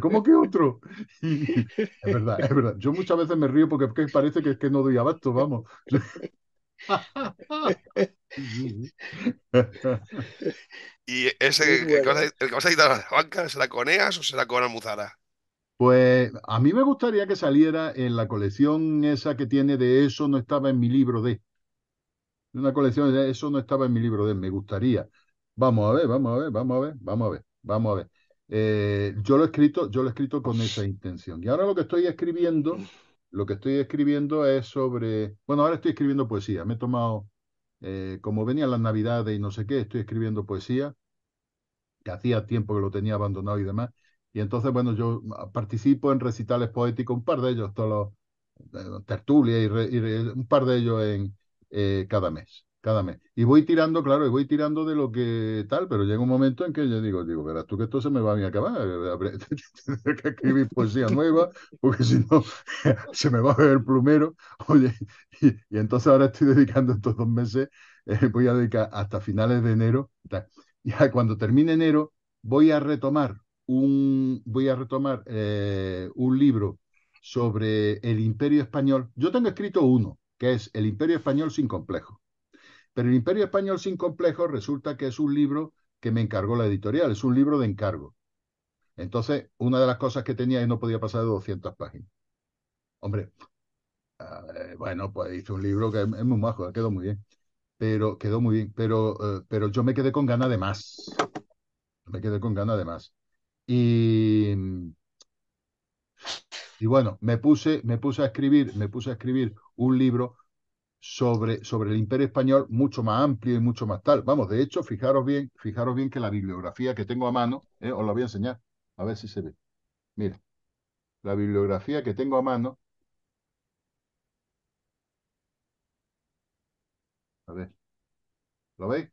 ¿cómo que otro? Es verdad, es verdad. Yo muchas veces me río porque parece que, es que no doy abasto, vamos. [laughs] y ese que vas a, la banca, ¿será con o será con Muzara? Pues a mí me gustaría que saliera en la colección esa que tiene de eso no estaba en mi libro de. Una colección de eso no estaba en mi libro de, me gustaría. Vamos a ver, vamos a ver, vamos a ver, vamos a ver, vamos a ver. Eh, yo lo he escrito, yo lo he escrito con esa intención. Y ahora lo que estoy escribiendo lo que estoy escribiendo es sobre, bueno, ahora estoy escribiendo poesía, me he tomado, eh, como venían las navidades y no sé qué, estoy escribiendo poesía, que hacía tiempo que lo tenía abandonado y demás. Y entonces, bueno, yo ah, participo en recitales poéticos, un par de ellos, todos los eh, tertulias y, un par de ellos en eh, cada mes cada mes. Y voy tirando, claro, y voy tirando de lo que tal, pero llega un momento en que yo digo, digo, verás tú que esto se me va a acabar, eh, [laughs] tendré que escribir poesía nueva, porque si no, [laughs] se me va a ver plumero, oye, y, entonces ahora estoy dedicando estos dos meses, eh, voy a dedicar hasta finales de enero, y ya cuando termine enero, voy a retomar un, voy a retomar eh, un libro sobre el imperio español. Yo tengo escrito uno, que es El imperio español sin complejo pero el Imperio Español sin complejos resulta que es un libro que me encargó la editorial, es un libro de encargo. Entonces, una de las cosas que tenía es no podía pasar de 200 páginas. Hombre, ah, eh, bueno, pues hice un libro que es, muy majo, quedó muy bien. Pero quedó muy bien, pero, eh, pero yo me quedé con ganas de más. Me quedé con ganas de más. Y, y bueno, me puse, me puse a escribir, me puse a escribir un libro sobre, sobre el imperio español mucho más amplio y mucho más tal. Vamos, de hecho, fijaros bien, fijaros bien que la bibliografía que tengo a mano, eh, os la voy a enseñar, a ver si se ve. Mira, la bibliografía que tengo a mano. A ver, ¿lo veis?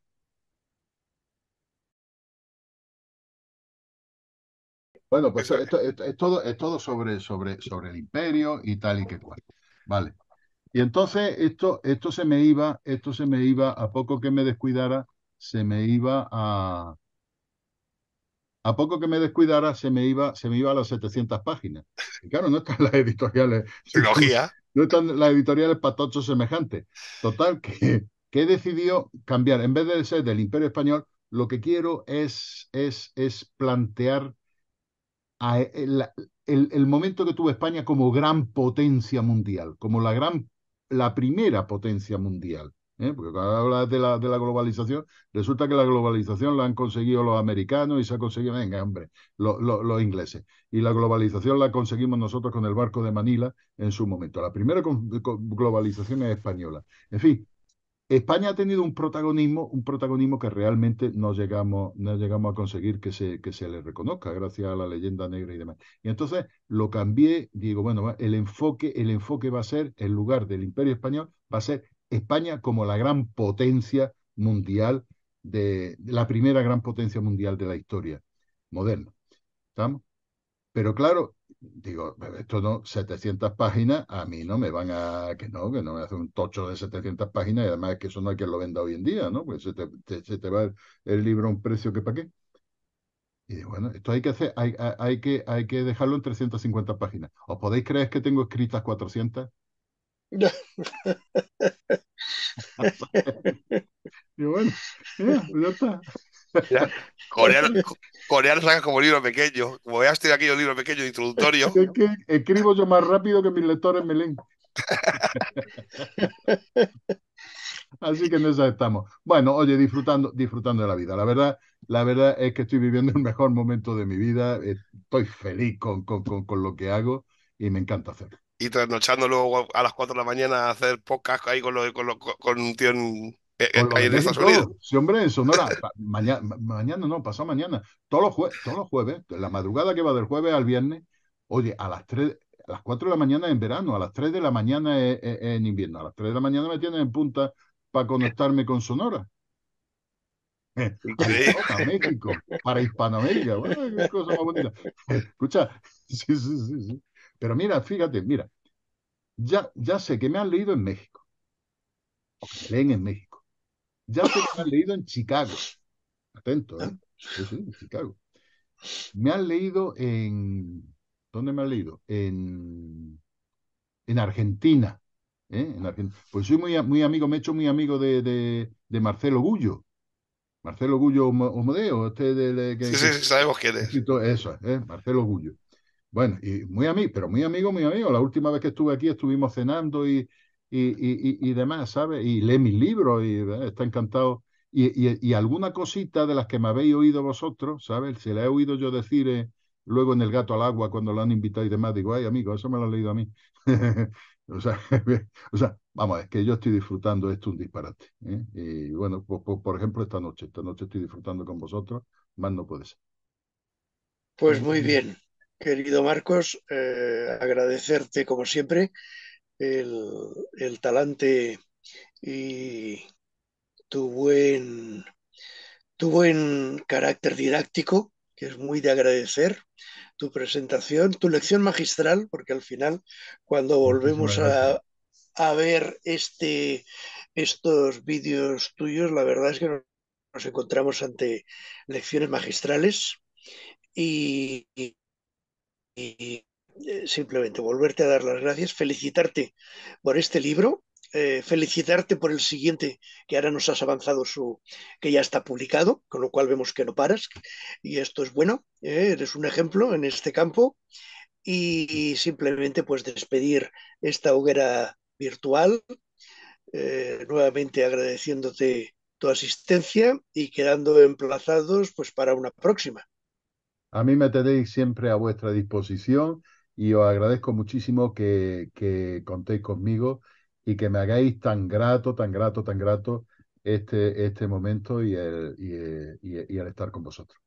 Bueno, pues esto, es, todo, es todo sobre, sobre, sobre el imperio y tal y que cual. Vale. Y entonces esto, esto se me iba, esto se me iba, a poco que me descuidara, se me iba a... A poco que me descuidara, se me iba, se me iba a las 700 páginas. claro, no están las editoriales. [laughs] No están las editoriales patochos semejantes. Total, que, que he decidido cambiar. En vez de ser del Imperio Español, lo que quiero es, es, es plantear eh, el, momento que tuvo España como gran potencia mundial, como la gran la primera potencia mundial. ¿eh? Porque cuando hablas de la, de la globalización, resulta que la globalización la han conseguido los americanos y se ha conseguido, venga, hombre, los ingleses. Y la globalización la conseguimos nosotros con el barco de Manila en su momento. La primera globalización es española. En fin, España ha tenido un protagonismo, un protagonismo que realmente no llegamos, no llegamos a conseguir que se, que se le reconozca, gracias a la leyenda negra y demás. Y entonces lo cambié, digo, bueno, el enfoque, el enfoque va a ser, en lugar del imperio español, va a ser España como la gran potencia mundial de, la primera gran potencia mundial de la historia moderna. ¿Estamos? Pero claro, digo, esto no, 700 páginas, a mí no me van a, que no, que no me hace un tocho de 700 páginas y además que eso no hay quien lo venda hoy en día, ¿no? Pues se te, va el, libro a un precio que para qué. Y bueno, esto hay que hacer, hay, hay, que, hay que dejarlo en 350 páginas. ¿Os podéis creer que tengo escritas 400? [laughs] [laughs] y bueno, ya, está. Ya, [laughs] coreanos saca como libro pequeño. Como veas, estoy aquellos libros pequeños introductorios. Es que escribo yo más rápido que mis lectores me leen. [laughs] Así que en esa estamos. Bueno, oye, disfrutando, disfrutando de la vida. La verdad, la verdad es que estoy viviendo el mejor momento de mi vida. Estoy feliz con, lo que hago y me encanta hacerlo. Y trasnochando luego a las 4 de la mañana a hacer podcast ahí con, los con, con un tío eh, eh, en Estados Unidos. Sí, hombre, en Sonora. [laughs] mañana, mañana no, pasado mañana. Todos los, jue, todos los jueves, la madrugada que va del jueves al viernes, oye, a las a las 4 de la mañana en verano, a las 3 de la mañana e, e, en invierno, a las 3 de la mañana me tienen en punta para conectarme con Sonora. [laughs] Para México, para Hispanoamérica. qué cosa más bonita. [laughs] Escucha, sí, sí, sí, sí. Pero mira, fíjate, mira, ya, ya sé que me han leído en México, leen en México ya ustedes me han leído en Chicago. Atento, ¿eh? Sí, sí, en Chicago. Me han leído en. ¿Dónde me han leído? En, en Argentina. ¿eh? En Pues soy muy, muy amigo, me he hecho muy amigo de, de, de Marcelo Gullo. Marcelo Gullo Omodeo, este de, que, sí, sí, sabemos quién es. Eso, ¿eh? Marcelo Gullo. Bueno, y muy amigo, pero muy amigo, muy amigo. La última vez que estuve aquí estuvimos cenando y, y, demás, ¿sabes? Y lee mis libros y está encantado. Y, alguna cosita de las que me habéis oído vosotros, ¿sabes? Se la he oído yo decir eh, luego en El Gato al Agua cuando lo han invitado y demás. Digo, ay, amigo, eso me lo han leído a mí. [laughs] o, sea, [laughs] o sea, vamos, es que yo estoy disfrutando esto un disparate. ¿eh? Y bueno, pues, pues, por ejemplo, esta noche. Esta noche estoy disfrutando con vosotros. Más no puede ser. Pues ¿Eh? muy bien, querido Marcos, agradecerte como siempre el, talante y tu buen, tu buen carácter didáctico, que es muy de agradecer, tu presentación, tu lección magistral, porque al final, cuando volvemos a, a ver este, estos vídeos tuyos, la verdad es que nos, encontramos ante lecciones magistrales y eh, simplemente volverte a dar las gracias, felicitarte por este libro, eh, felicitarte por el siguiente que ahora nos has avanzado su que ya está publicado con lo cual vemos que no paras y esto es bueno ¿eh? eres un ejemplo en este campo y, simplemente pues despedir esta hoguera virtual nuevamente agradeciéndote tu asistencia y quedando emplazados pues para una próxima a mí me tenéis siempre a vuestra disposición y os agradezco muchísimo que, que contéis conmigo y que me hagáis tan grato, tan grato, tan grato este, este momento y el, y eh, el estar con vosotros.